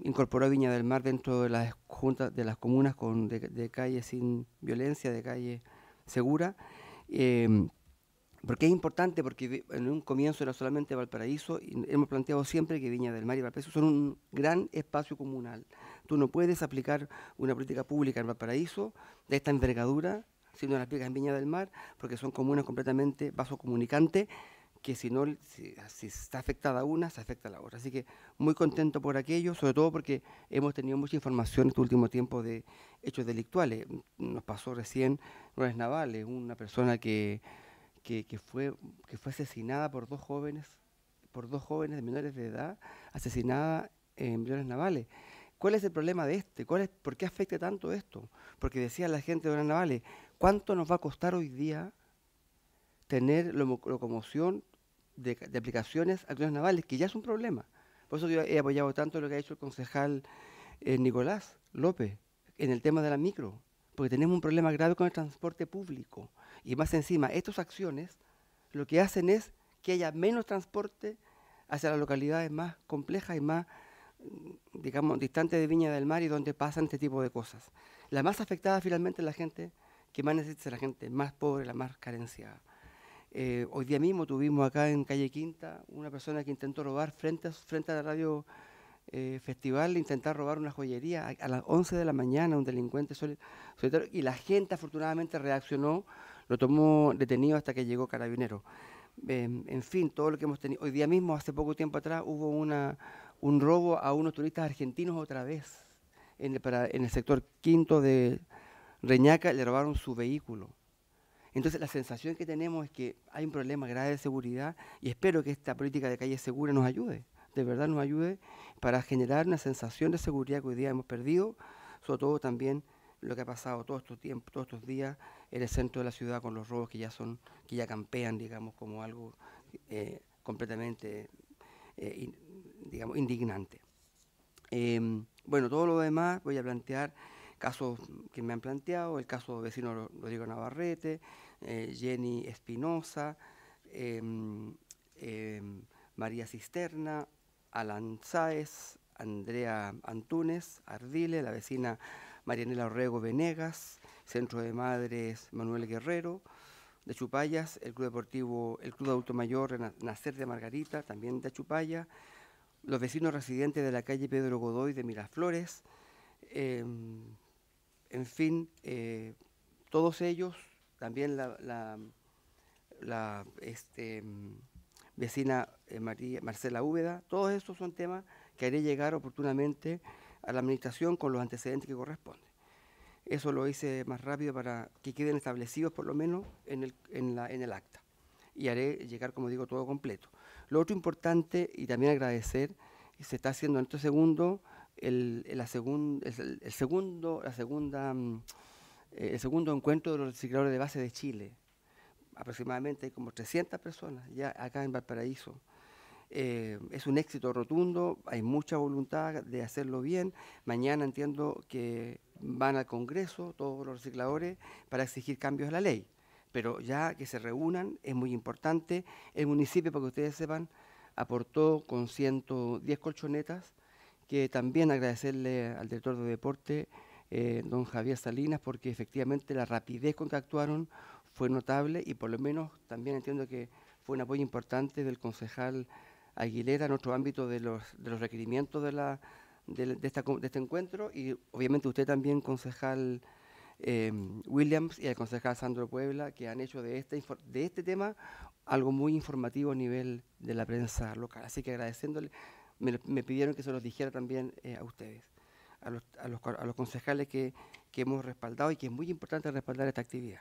incorporó Viña del Mar dentro de las juntas de las comunas con, de, de calle sin violencia, de calle segura. Em, porque es importante, porque en un comienzo era solamente Valparaíso, y hemos planteado siempre que Viña del Mar y Valparaíso son un gran espacio comunal. Tú no puedes aplicar una política pública en Valparaíso de esta envergadura si no la aplicas en Viña del Mar, porque son comunas completamente vasocomunicantes comunicantes que si no ah, si, está afectada una, se afecta la otra. Así que muy contento por aquello, sobre todo porque hemos tenido mucha información en este último tiempo de hechos delictuales. Mm, nos pasó recién Flores Navales, una persona que, fue, que fue asesinada por dos jóvenes, por dos jóvenes de menores de edad, asesinada en Flores Navales. ¿Cuál es el problema de este? ¿Cuál es, ¿Por qué afecta tanto esto? Porque decía la gente de Flores Navales, ¿cuánto nos va a costar hoy día tener locomoción de, aplicaciones a navales, que ya es un problema. Por eso yo he apoyado tanto lo que ha hecho el concejal eh, Nicolás López en el tema de la micro, porque tenemos un problema grave con el transporte público. Y más encima, estas acciones lo que hacen es que haya menos transporte hacia las localidades más complejas y más, mm, digamos, distantes de Viña del Mar y donde pasan este tipo de cosas. La más afectada finalmente es la gente que más necesita, la gente más pobre, la más carenciada. Eh, hoy día mismo tuvimos acá en Calle Quinta una persona que intentó robar frente a, frente a la radio eh, festival, intentar robar una joyería a, las 11 de la mañana, un delincuente solitario, y la gente afortunadamente reaccionó, lo tomó detenido hasta que llegó Carabinero. Em, en fin, todo lo que hemos tenido. Hoy día mismo, hace poco tiempo atrás, hubo un robo a unos turistas argentinos otra vez, en el, en el sector quinto de Reñaca, le robaron su vehículo entonces la sensación que tenemos es que hay un problema grave de seguridad y espero que esta política de calle segura nos ayude, de verdad nos ayude para generar una sensación de seguridad que hoy día hemos perdido, sobre todo también lo que ha pasado todos estos todos estos días en el centro de la ciudad con los robos que ya son, que ya campean, digamos, como algo eh, completamente eh, digamos, indignante. Em, bueno, todo lo demás voy a plantear casos que me han planteado, el caso del vecino Rodrigo Navarrete, eh, Jenny Espinosa, em, em, María Cisterna, Alan Sáez, Andrea Antunes, Ardile, la vecina Marianela Orrego Venegas, Centro de Madres Manuel Guerrero, de Chupayas, el Club Deportivo, el Club Adulto Mayor Nacer de Margarita, también de Chupaya, los vecinos residentes de la calle Pedro Godoy de Miraflores, eh, en fin, eh, todos ellos, también la, este, vecina eh, Marcela Úbeda, todos estos son temas que haré llegar oportunamente a la administración con los antecedentes que corresponden. Eso lo hice más rápido para que queden establecidos por lo menos en el, en el acta. Y haré llegar, como digo, todo completo. Lo otro importante, y también agradecer, se está haciendo en este segundo el, la el, segundo, la segunda, mm, eh, el segundo encuentro de los recicladores de base de Chile. Aproximadamente hay como 300 personas ya acá en Valparaíso. Eh, es un éxito rotundo, hay mucha voluntad de hacerlo bien. Mañana entiendo que van al Congreso todos los recicladores para exigir cambios a la ley. Pero ya que se reúnan es muy importante. El municipio, para que ustedes sepan, aportó con 110 colchonetas que también agradecerle al director de deporte, eh, don Javier Salinas, porque efectivamente la rapidez con que actuaron fue notable y por lo menos también entiendo que fue un apoyo importante del concejal Aguilera en otro ámbito de los, de los requerimientos de, la, de, este encuentro y obviamente usted también, concejal eh, Williams y el concejal Sandro Puebla, que han hecho de este, de este tema algo muy informativo a nivel de la prensa local. Así que agradeciéndole me, pidieron que se los dijera también eh, a ustedes, a los, concejales que, hemos respaldado y que es muy importante respaldar esta actividad.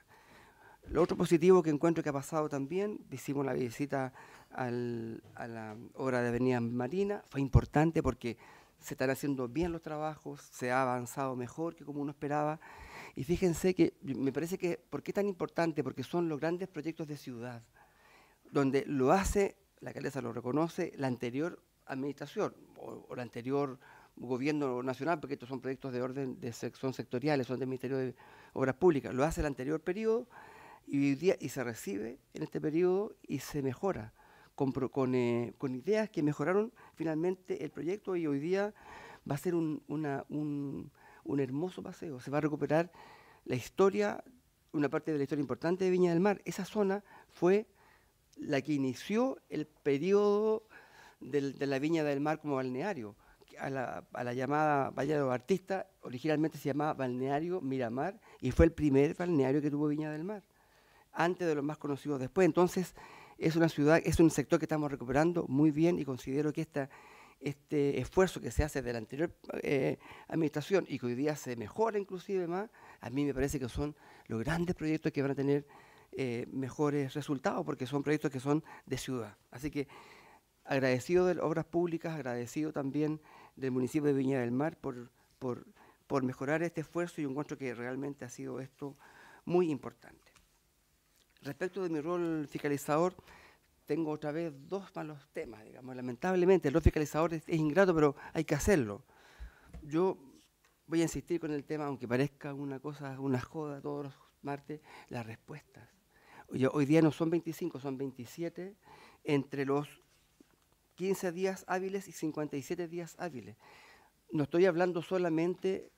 Lo otro positivo que encuentro que ha pasado también, hicimos la visita a la obra de Avenida Marina, fue importante porque se están haciendo bien los trabajos, se ha avanzado mejor que como uno esperaba. Y fíjense que me parece que, ¿por qué tan importante? Porque son los grandes proyectos de ciudad, donde lo hace, la alcaldesa lo reconoce, la anterior administración o, el anterior gobierno nacional, porque estos son proyectos de orden, de son sectoriales, son del Ministerio de Obras Públicas, lo hace el anterior periodo y, hoy día, y se recibe en este periodo y se mejora con, eh, con, ideas que mejoraron finalmente el proyecto y hoy día va a ser un, un, un hermoso paseo, se va a recuperar la historia, una parte de la historia importante de Viña del Mar. Esa zona fue la que inició el periodo de la Viña del Mar como balneario. A la, llamada Valle de los Artistas, originalmente se llamaba Balneario Miramar y fue el primer balneario que tuvo Viña del Mar, antes de los más conocidos después. Entonces, es una ciudad, es un sector que estamos recuperando muy bien y considero que este esfuerzo que se hace de la anterior eh, administración y que hoy día se mejora inclusive más, a mí me parece que son los grandes proyectos que van a tener eh, mejores resultados porque son proyectos que son de ciudad. Así que agradecido de obras públicas, agradecido también del municipio de Viña del Mar por, mejorar este esfuerzo y encuentro que realmente ha sido esto muy importante. Respecto de mi rol fiscalizador, tengo otra vez dos malos temas, digamos. Lamentablemente, el rol fiscalizador es, ingrato, pero hay que hacerlo. Yo voy a insistir con el tema, aunque parezca una cosa, una joda todos los martes, las respuestas. hoy día no son 25, son 27 entre los 15 días hábiles y 57 días hábiles. No estoy hablando solamente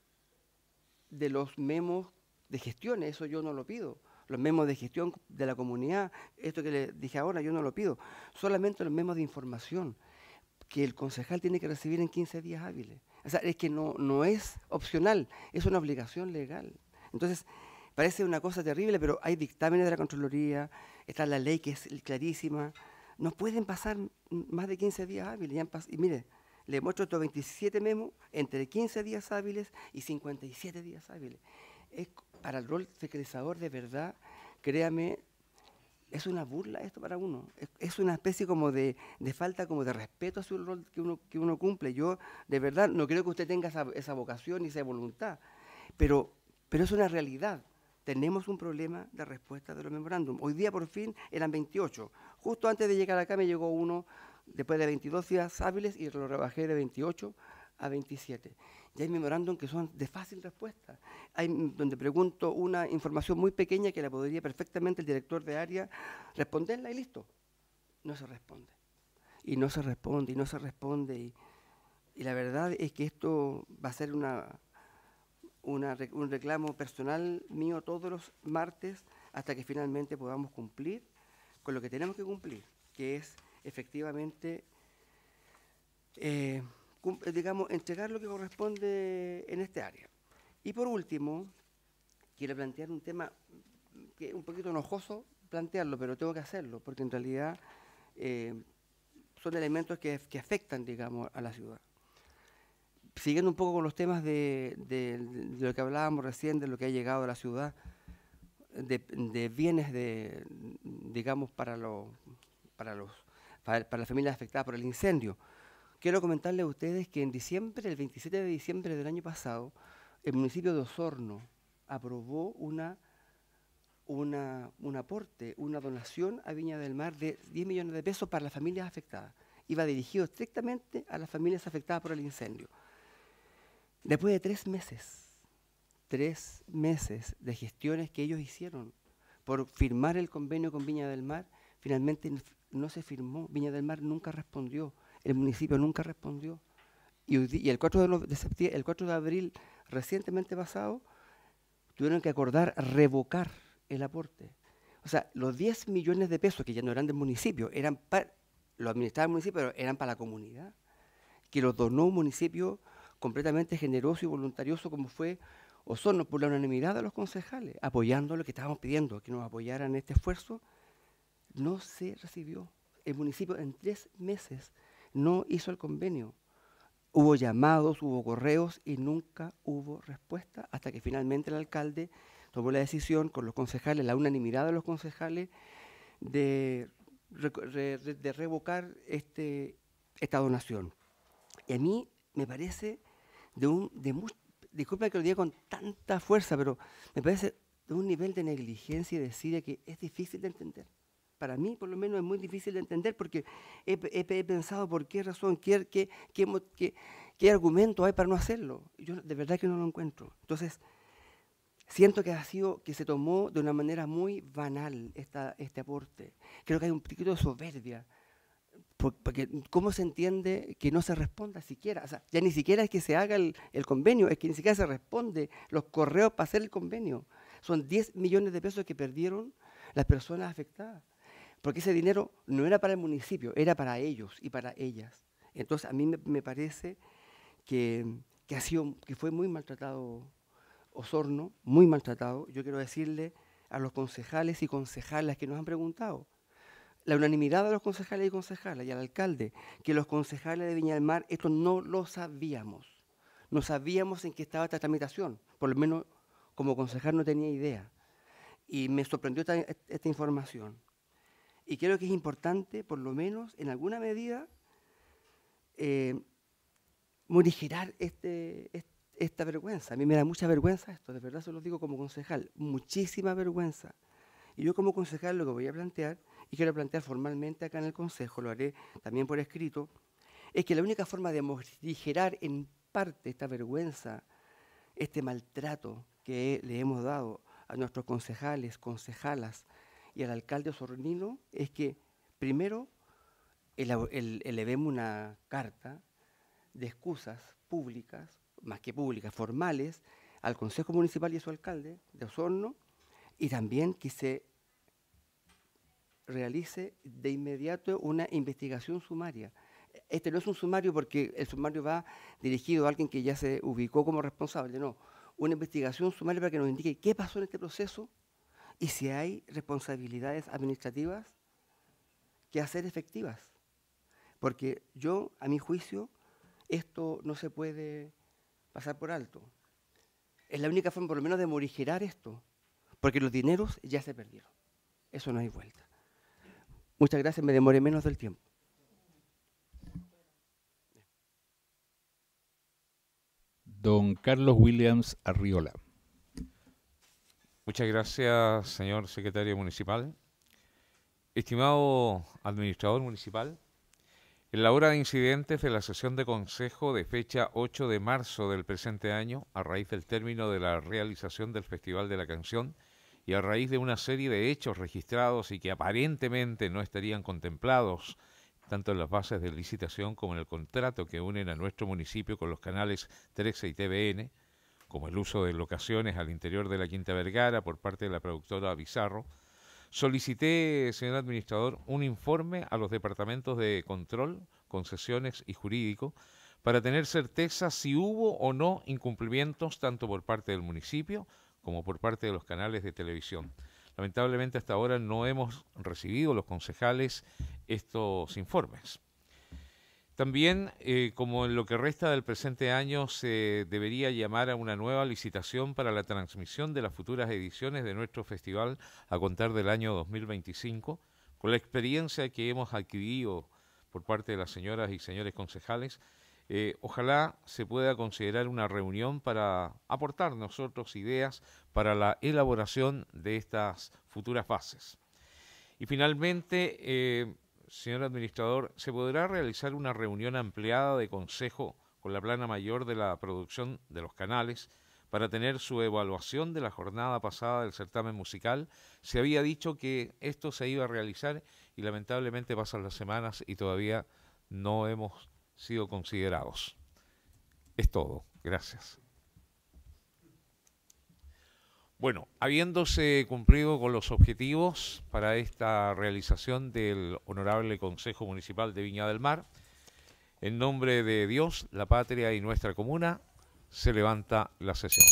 de los memos de gestión, eso yo no lo pido. Los memos de gestión de la comunidad, esto que le dije ahora, yo no lo pido. Solamente los memos de información que el concejal tiene que recibir en 15 días hábiles. O sea, es que no, no es opcional, es una obligación legal. Entonces, parece una cosa terrible, pero hay dictámenes de la Contraloría, está la ley que es clarísima no pueden pasar más de 15 días hábiles. y mire, le muestro estos 27 memos entre 15 días hábiles y 57 días hábiles. para el rol secretizador de verdad, créame, es una burla esto para uno. Es, una especie como de, falta como de respeto hacia un rol que uno, que uno cumple. Yo de verdad no creo que usted tenga esa, esa vocación y esa voluntad, pero, pero es una realidad tenemos un problema de respuesta de los memorándum. Hoy día por fin eran 28. Justo antes de llegar acá me llegó uno después de 22 días hábiles y lo rebajé de 28 a 27. Y hay memorándum que son de fácil respuesta. Hay donde pregunto una información muy pequeña que la podría perfectamente el director de área responderla y listo. No se responde. Y no se responde, y no se responde. y la verdad es que esto va a ser una un reclamo personal mío todos los martes hasta que finalmente podamos cumplir con lo que tenemos que cumplir, que es efectivamente, eh, digamos, entregar lo que corresponde en este área. Y por último, quiero plantear un tema que es un poquito enojoso plantearlo, pero tengo que hacerlo, porque en realidad eh, son elementos que, que afectan, digamos, a la ciudad siguiendo un poco con los temas de, lo que hablábamos recién, de lo que ha llegado a la ciudad, de, bienes, de, digamos, para, los para, los, para, las familias afectadas por el incendio. Quiero comentarles a ustedes que en diciembre, el 27 de diciembre del año pasado, el municipio de Osorno aprobó una, un aporte, una donación a Viña del Mar de 10 millones de pesos para las familias afectadas. Iba dirigido estrictamente a las familias afectadas por el incendio. Después de tres meses, tres meses de gestiones que ellos hicieron por firmar el convenio con Viña del Mar, finalmente no se firmó. Viña del Mar nunca respondió, el municipio nunca respondió. Y, el, 4 de, el 4 de abril recientemente pasado, tuvieron que acordar revocar el aporte. O sea, los 10 millones de pesos que ya no eran del municipio, eran para, lo administraba el municipio, pero eran para la comunidad, que los donó un municipio completamente generoso y voluntarioso como fue Osorno por la unanimidad de los concejales, apoyando lo que estábamos pidiendo, que nos apoyaran en este esfuerzo, no se recibió. El municipio en tres meses no hizo el convenio. Hubo llamados, hubo correos y nunca hubo respuesta hasta que finalmente el alcalde tomó la decisión con los concejales, la unanimidad de los concejales, de, revocar este, esta donación. Y a mí me parece de que lo diga con tanta fuerza, pero me parece de un nivel de negligencia y que es difícil de entender. Para mí, por lo menos, es muy difícil de entender porque he, pensado por qué razón, qué, argumento hay para no hacerlo. Yo de verdad que no lo encuentro. Entonces, siento que ha sido, que se tomó de una manera muy banal este aporte. Creo que hay un poquito de soberbia porque ¿cómo se entiende que no se responda siquiera? O sea, ya ni siquiera es que se haga el, convenio, es que ni siquiera se responde los correos para hacer el convenio. Son 10 millones de pesos que perdieron las personas afectadas, porque ese dinero no era para el municipio, era para ellos y para ellas. Entonces, a mí me, parece que, ha sido, que fue muy maltratado Osorno, muy maltratado. Yo quiero decirle a los concejales y concejalas que nos han preguntado, la unanimidad de los concejales y concejalas y al alcalde, que los concejales de Viña del Mar, esto no lo sabíamos. No sabíamos en qué estaba esta tramitación, por lo menos como concejal no tenía idea. Y me sorprendió esta, información. Y creo que es importante, por lo menos en alguna medida, eh, morigerar este, esta vergüenza. A mí me da mucha vergüenza esto, de verdad se lo digo como concejal, muchísima vergüenza. Y yo como concejal lo que voy a plantear, y quiero plantear formalmente acá en el Consejo, lo haré también por escrito, es que la única forma de morigerar en parte esta vergüenza, este maltrato que le hemos dado a nuestros concejales, concejalas y al alcalde Osornino, es que primero elevemos una carta de excusas públicas, más que públicas, formales, al Consejo Municipal y a su alcalde de Osorno, y también que se realice de inmediato una investigación sumaria. Este no es un sumario porque el sumario va dirigido a alguien que ya se ubicó como responsable, no. Una investigación sumaria para que nos indique qué pasó en este proceso y si hay responsabilidades administrativas que hacer efectivas. Porque yo, a mi juicio, esto no se puede pasar por alto. Es la única forma, por lo menos, de morigerar esto porque los dineros ya se perdieron. Eso no hay vuelta. Muchas gracias, me demoré menos del tiempo. Don Carlos Williams Arriola. Muchas gracias, señor secretario municipal. Estimado administrador municipal, en la hora de incidentes de la sesión de consejo de fecha 8 de marzo del presente año, a raíz del término de la realización del Festival de la Canción, y a raíz de una serie de hechos registrados y que aparentemente no estarían contemplados tanto en las bases de licitación como en el contrato que unen a nuestro municipio con los canales 13 y TVN, como el uso de locaciones al interior de la Quinta Vergara por parte de la productora Bizarro, solicité, señor administrador, un informe a los departamentos de control, concesiones y jurídico para tener certeza si hubo o no incumplimientos tanto por parte del municipio como por parte de los canales de televisión. Lamentablemente hasta ahora no hemos recibido los concejales estos informes. También, eh, como en lo que resta del presente año, se debería llamar a una nueva licitación para la transmisión de las futuras ediciones de nuestro festival a contar del año 2025, con la experiencia que hemos adquirido por parte de las señoras y señores concejales, eh, ojalá se pueda considerar una reunión para aportar nosotros ideas para la elaboración de estas futuras fases. Y finalmente, eh, señor administrador, ¿se podrá realizar una reunión ampliada de consejo con la plana mayor de la producción de los canales para tener su evaluación de la jornada pasada del certamen musical? Se había dicho que esto se iba a realizar y lamentablemente pasan las semanas y todavía no hemos sido considerados. Es todo. Gracias. Bueno, habiéndose cumplido con los objetivos para esta realización del Honorable Consejo Municipal de Viña del Mar, en nombre de Dios, la patria y nuestra comuna, se levanta la sesión.